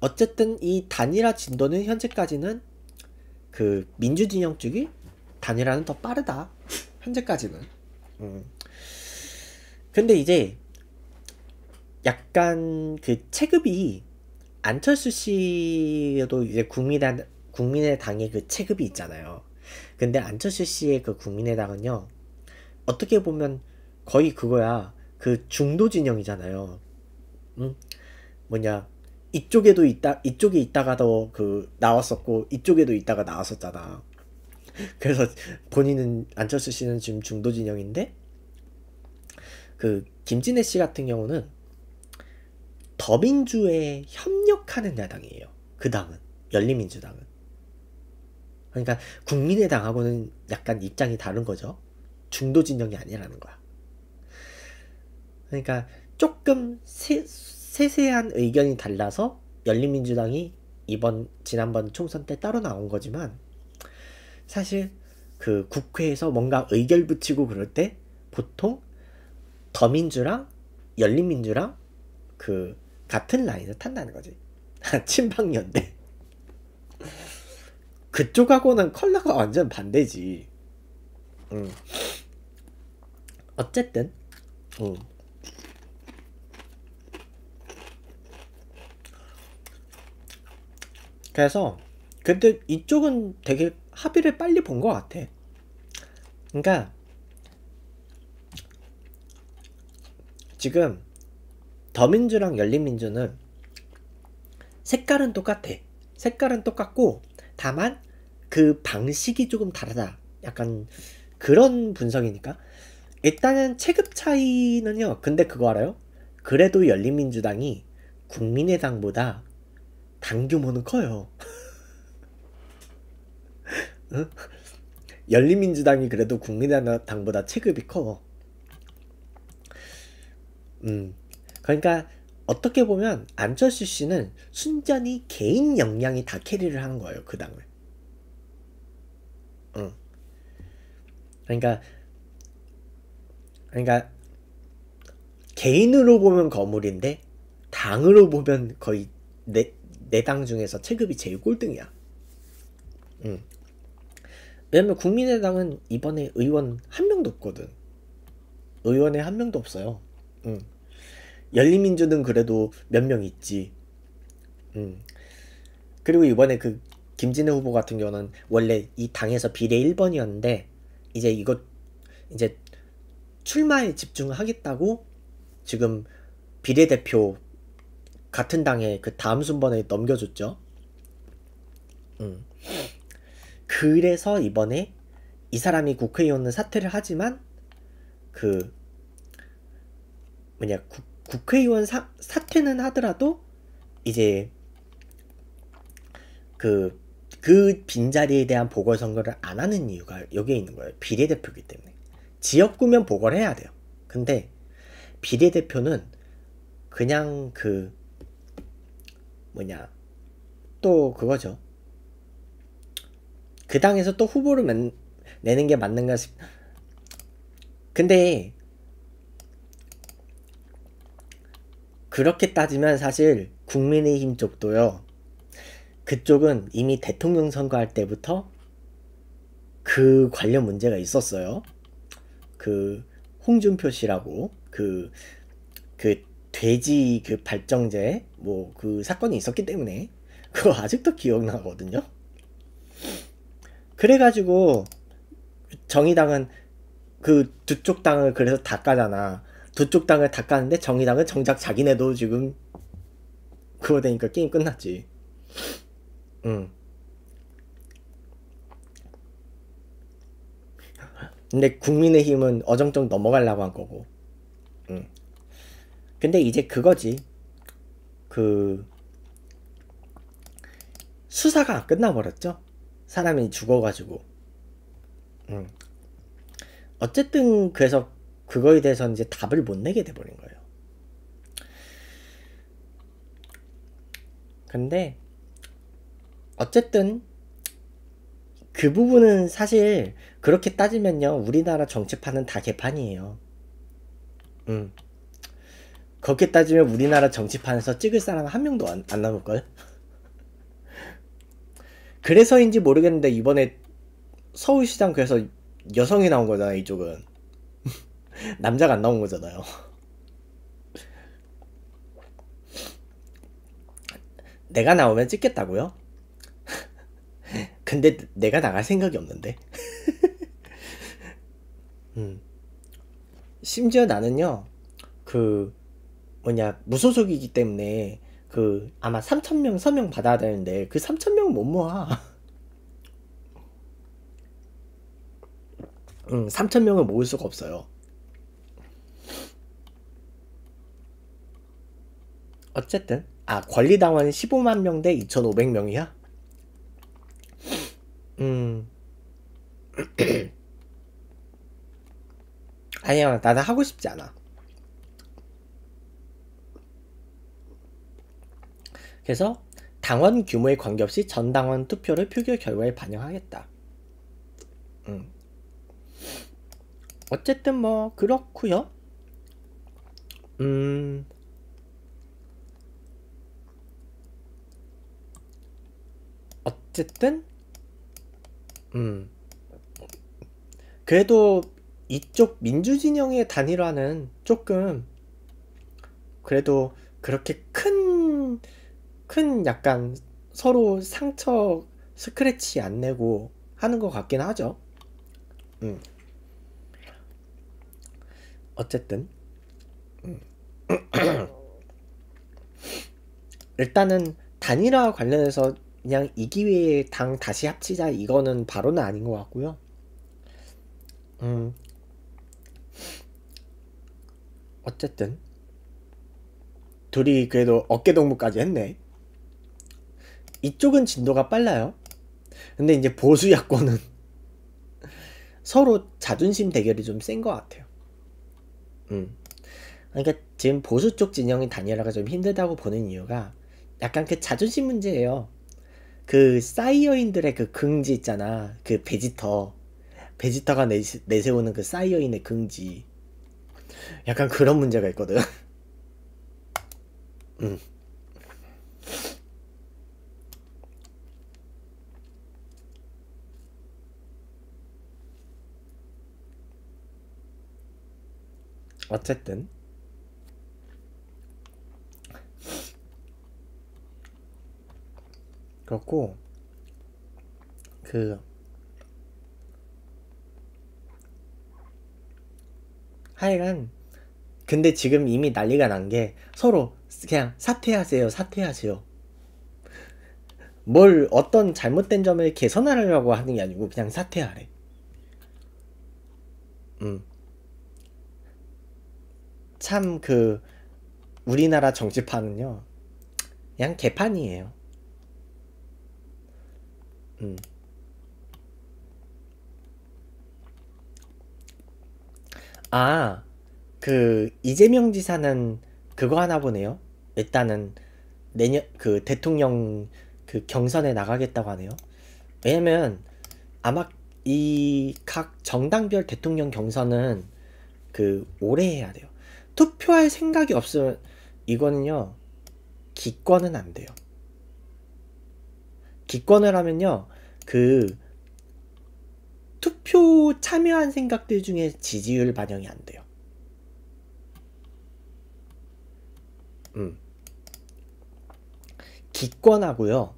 어쨌든 이 단일화 진도는 현재까지는 그 민주진영 쪽이 단일화는 더 빠르다. 현재까지는. 음. 근데 이제 약간 그 체급이 안철수 씨도 이제 국민당 국민의당의 그 체급이 있잖아요. 근데 안철수 씨의 그 국민의당은요 어떻게 보면 거의 그거야 그 중도 진영이잖아요. 응? 뭐냐 이쪽에도 있다 이쪽에 있다가도 그 나왔었고 이쪽에도 있다가 나왔었잖아. 그래서 본인은 안철수 씨는 지금 중도 진영인데 그 김진애 씨 같은 경우는 더민주에 협력하는 야당이에요. 그 당은 열린민주당은. 그러니까 국민의당하고는 약간 입장이 다른 거죠. 중도 진영이 아니라는 거야. 그러니까 조금 세, 세세한 의견이 달라서 열린민주당이 이번 지난번 총선 때 따로 나온 거지만 사실 그 국회에서 뭔가 의결 붙이고 그럴 때 보통 더민주랑 열린민주랑 그 같은 라인을 탄다는 거지. 친박연대. 그쪽하고는 컬러가 완전 반대지. 음. 어쨌든, 음. 그래서 근데 이쪽은 되게 합의를 빨리 본 것 같아. 그러니까 지금 더민주랑 열린민주는 색깔은 똑같아. 색깔은 똑같고 다만 그 방식이 조금 다르다. 약간 그런 분석이니까 일단은 체급 차이는요. 근데 그거 알아요? 그래도 열린민주당이 국민의당보다 당 규모는 커요. 열린민주당이 그래도 국민의당보다 체급이 커. 음. 그러니까 어떻게 보면 안철수 씨는 순전히 개인 역량이 다 캐리를 한 거예요 그 당을. 응. 그러니까 그러니까 개인으로 보면 거물인데 당으로 보면 거의 내 내당 네, 네 중에서 체급이 제일 꼴등이야. 응. 왜냐면 국민의당은 이번에 의원 한 명도 없거든. 의원에 한 명도 없어요. 응. 열린민주는 그래도 몇 명 있지. 음. 그리고 이번에 그 김진애 후보 같은 경우는 원래 이 당에서 비례 1번이었는데 이제 이거 이제 출마에 집중하겠다고 지금 비례대표 같은 당에 그 다음 순번에 넘겨줬죠. 음. 그래서 이번에 이 사람이 국회의원은 사퇴를 하지만 그 뭐냐 국, 국회의원 사, 사퇴는 하더라도 이제 그, 그 빈자리에 대한 보궐선거를 안 하는 이유가 여기에 있는 거예요. 비례대표기 때문에. 지역구면 보궐 해야 돼요. 근데 비례대표는 그냥 그 뭐냐 또 그거죠. 그 당에서 또 후보를 맨, 내는 게 맞는가 싶. 근데 그렇게 따지면 사실 국민의힘 쪽도요. 그쪽은 이미 대통령 선거할 때부터 그 관련 문제가 있었어요. 그 홍준표 씨라고 그그 그 돼지 그 발정제 뭐 그 사건이 있었기 때문에 그거 아직도 기억나거든요. 그래가지고 정의당은 그 두 쪽 당을 그래서 다 까잖아. 두쪽 땅을 다 까는데 정의당은 정작 자기네도 지금 그거 되니까 게임 끝났지. 음. 근데 국민의힘은 어정쩡 넘어가려고 한 거고. 음. 근데 이제 그거지. 그 수사가 끝나버렸죠. 사람이 죽어가지고. 음. 어쨌든 그래서 그거에 대해서 이제 답을 못 내게 돼버린 거예요. 근데 어쨌든 그 부분은 사실 그렇게 따지면요 우리나라 정치판은 다 개판이에요. 음. 그렇게 따지면 우리나라 정치판에서 찍을 사람 한 명도 안, 안 남을걸? 그래서인지 모르겠는데 이번에 서울시장 그래서 여성이 나온 거잖아 이쪽은 남자가 안 나온 거잖아요. 내가 나오면 찍겠다고요? 근데 내가 나갈 생각이 없는데. 음. 심지어 나는요, 그, 뭐냐, 무소속이기 때문에, 그, 아마 3,000명 서명 받아야 되는데, 그 3,000명 못 모아. 음, 3,000명을 모을 수가 없어요. 어쨌든 아 권리당원 15만 명대 2,500명이야? 음 아니야 나는 하고 싶지 않아 그래서 당원 규모에 관계없이 전당원 투표를 표결 결과에 반영하겠다 음. 어쨌든 뭐 그렇구요 음 어쨌든 음 그래도 이쪽 민주진영의 단일화는 조금 그래도 그렇게 큰, 큰 약간 서로 상처 스크래치 안 내고 하는 것 같긴 하죠. 음. 어쨌든. 음. 일단은 단일화 관련해서 그냥 이 기회에 당 다시 합치자 이거는 바로는 아닌 것 같고요. 음 어쨌든 둘이 그래도 어깨 동무까지 했네. 이쪽은 진도가 빨라요. 근데 이제 보수 야권은 서로 자존심 대결이 좀 센 것 같아요. 음. 그러니까 지금 보수 쪽 진영이 단일화가 좀 힘들다고 보는 이유가 약간 그 자존심 문제예요. 그 사이어인들의 그 긍지 있잖아. 그 베지터. 베지터가 내세, 내세우는 그 사이어인의 긍지. 약간 그런 문제가 있거든. 음. 어쨌든 그렇고 그 하여간 근데 지금 이미 난리가 난 게 서로 그냥 사퇴하세요 사퇴하세요 뭘 어떤 잘못된 점을 개선하려고 하는 게 아니고 그냥 사퇴하래 음참 그 우리나라 정치판은요 그냥 개판이에요 음. 아, 그 이재명 지사는 그거 하나 보네요. 일단은 내년 그 대통령 그 경선에 나가겠다고 하네요. 왜냐면 아마 이 각 정당별 대통령 경선은 그 오래 해야 돼요. 투표할 생각이 없으면 이거는요 기권은 안 돼요. 기권을 하면요 그 투표 참여한 생각들 중에 지지율 반영이 안 돼요. 음. 기권하고요.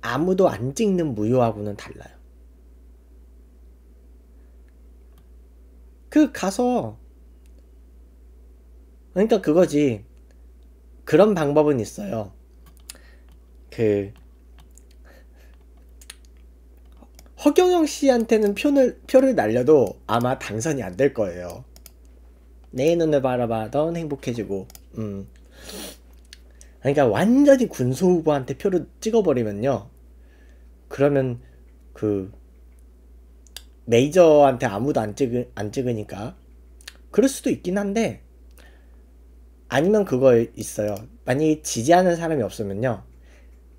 아무도 안 찍는 무효하고는 달라요. 그 가서 그러니까 그거지. 그런 방법은 있어요. 그 허경영 씨한테는 표를, 표를 날려도 아마 당선이 안 될 거예요. 내 눈을 바라봐 넌 행복해지고 음. 그러니까 완전히 군소 후보한테 표를 찍어버리면요. 그러면 그 메이저한테 아무도 안, 찍으, 안 찍으니까 그럴 수도 있긴 한데 아니면 그거 있어요. 만약에 지지하는 사람이 없으면요.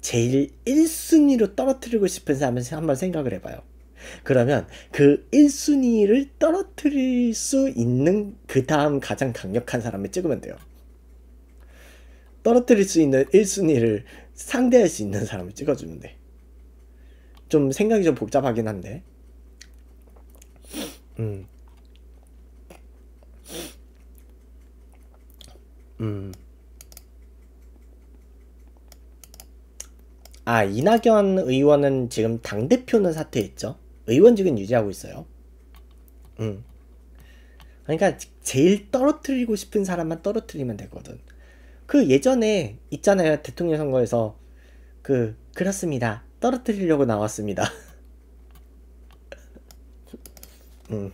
제일 1순위로 떨어뜨리고 싶은 사람을 한 번 생각을 해봐요. 그러면 그 1순위를 떨어뜨릴 수 있는 그 다음 가장 강력한 사람을 찍으면 돼요. 떨어뜨릴 수 있는 1순위를 상대할 수 있는 사람을 찍어주면 돼. 좀 생각이 좀 복잡하긴 한데. 음. 음. 아 이낙연 의원은 지금 당대표는 사퇴했죠 의원직은 유지하고 있어요 음. 그러니까 제일 떨어뜨리고 싶은 사람만 떨어뜨리면 되거든 그 예전에 있잖아요 대통령 선거에서 그 그렇습니다 떨어뜨리려고 나왔습니다 음.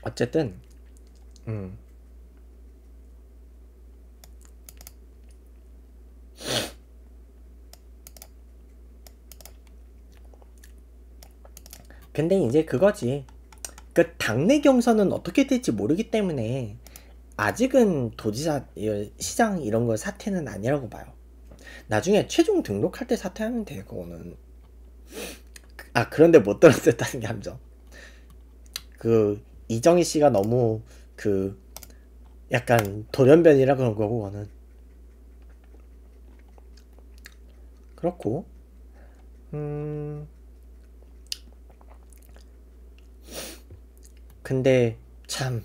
어쨌든 음. 근데 이제 그거지. 그 당내 경선은 어떻게 될지 모르기 때문에 아직은 도지사 시장 이런 거 사태는 아니라고 봐요. 나중에 최종 등록할 때 사퇴하면 돼 그거는. 아 그런데 못 들었었다는 게 함정. 그 이정희 씨가 너무 그 약간 돌연변이라 그런 거고 그거는. 그렇고 음 근데 참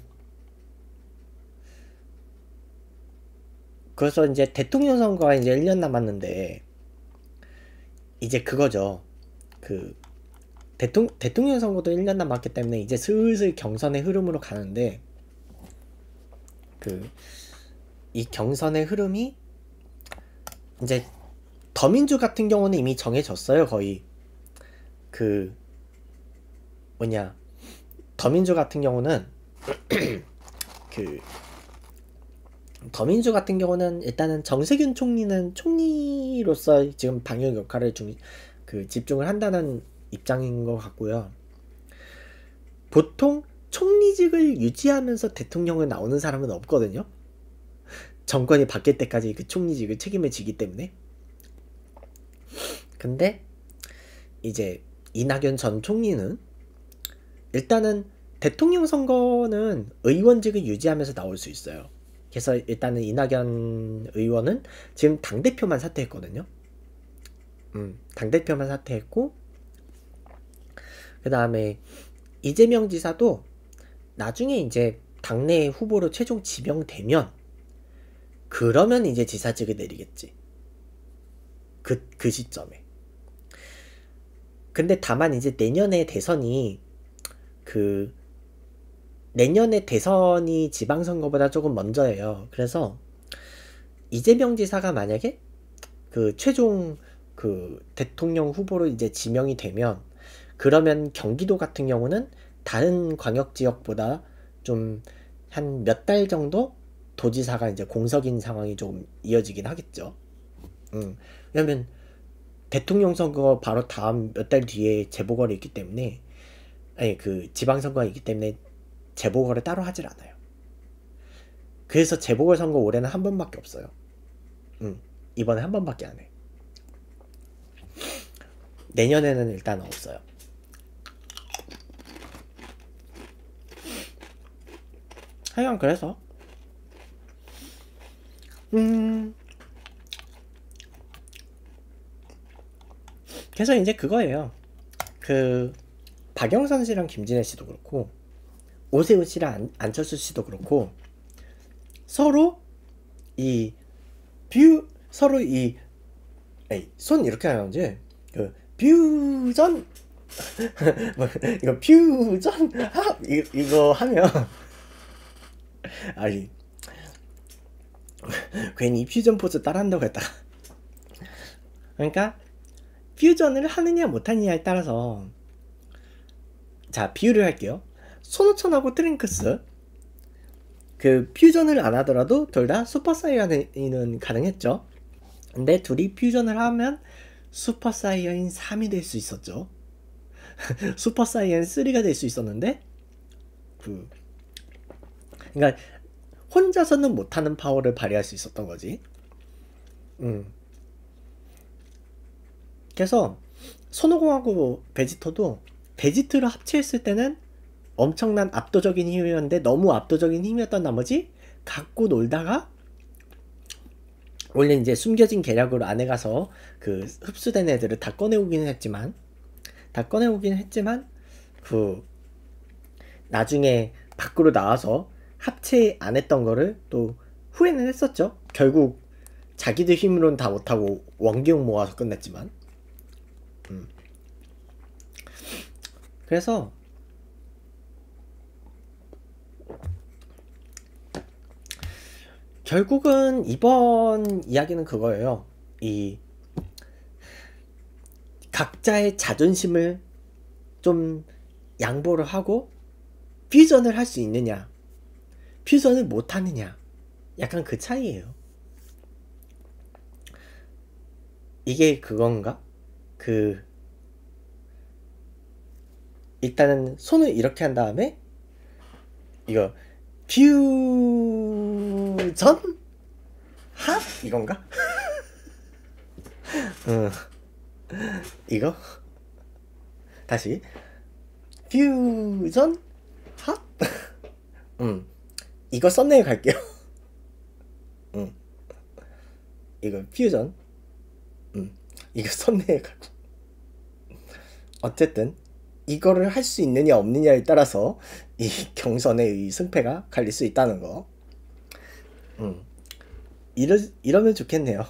그래서 이제 대통령 선거가 이제 1년 남았는데 이제 그거죠. 그 대통, 대통령 선거도 1년 남았기 때문에 이제 슬슬 경선의 흐름으로 가는데 그 이 경선의 흐름이 이제 더민주 같은 경우는 이미 정해졌어요 거의 그 뭐냐 더민주 같은 경우는 그 더민주 같은 경우는 일단은 정세균 총리는 총리로서 지금 방역 역할을 중, 그 집중을 한다는 입장인 것 같고요. 보통 총리직을 유지하면서 대통령을 나오는 사람은 없거든요. 정권이 바뀔 때까지 그 총리직을 책임을 지기 때문에. 근데 이제 이낙연 전 총리는 일단은 대통령 선거는 의원직을 유지하면서 나올 수 있어요. 그래서 일단은 이낙연 의원은 지금 당대표만 사퇴했거든요. 음, 당대표만 사퇴했고, 그 다음에 이재명 지사도 나중에 이제 당내 후보로 최종 지명되면, 그러면 이제 지사직을 내리겠지. 그, 그 시점에. 근데 다만 이제 내년에 대선이 그 내년에 대선이 지방선거보다 조금 먼저예요. 그래서 이재명 지사가 만약에 그 최종 그 대통령 후보로 이제 지명이 되면 그러면 경기도 같은 경우는 다른 광역 지역보다 좀 한 몇 달 정도 도지사가 이제 공석인 상황이 좀 이어지긴 하겠죠. 음, 왜냐면 대통령 선거 바로 다음 몇 달 뒤에 재보궐이 있기 때문에 아니 예, 그 지방선거이기 때문에 재보궐을 따로 하질 않아요. 그래서 재보궐선거 올해는 한 번밖에 없어요. 음, 이번에 한 번밖에 안 해. 내년에는 일단 없어요. 하여간 그래서 음 그래서 이제 그거예요. 그 박영선 씨랑 김진애 씨도 그렇고 오세훈 씨랑 안, 철수 씨도 그렇고 서로 이 뷰 서로 이 손 이렇게 하는지 그 퓨전 뭐, 이거 퓨전 합 이, 이거 하면 아니 괜히 퓨전 포즈 따라한다고 했다 그러니까 퓨전을 하느냐 못하느냐에 따라서 자, 비유를 할게요. 손노천하고 트링크스. 그 퓨전을 안 하더라도 둘 다 슈퍼사이언은 가능했죠. 근데 둘이 퓨전을 하면 슈퍼사이언 3이 될 수 있었죠. 슈퍼사이언 3가 될 수 있었는데 그 그러니까 혼자서는 못하는 파워를 발휘할 수 있었던 거지. 음. 그래서 손오공하고 베지터도 베지트를 합체했을 때는 엄청난 압도적인 힘이었는데 너무 압도적인 힘이었던 나머지 갖고 놀다가 원래 이제 숨겨진 계략으로 안에 가서 그 흡수된 애들을 다 꺼내오기는 했지만 다 꺼내오기는 했지만 그 나중에 밖으로 나와서 합체 안 했던 거를 또 후회는 했었죠. 결국 자기들 힘으로는 다 못하고 원기용 모아서 끝냈지만. 음. 그래서 결국은 이번 이야기는 그거예요. 이 각자의 자존심을 좀 양보를 하고 퓨전을 할 수 있느냐, 퓨전을 못 하느냐, 약간 그 차이예요. 이게 그건가? 그 일단은 손을 이렇게 한 다음에 이거 퓨전 핫 이건가? 응 이거 다시 퓨전 핫? 음 이거 썼네 갈게요 음 이거 퓨전 음 이거 썼네갈 가고 어쨌든 이거를 할 수 있느냐 없느냐에 따라서 이 경선의 이 승패가 갈릴 수 있다는 거. 음. 이러, 이러면 좋겠네요.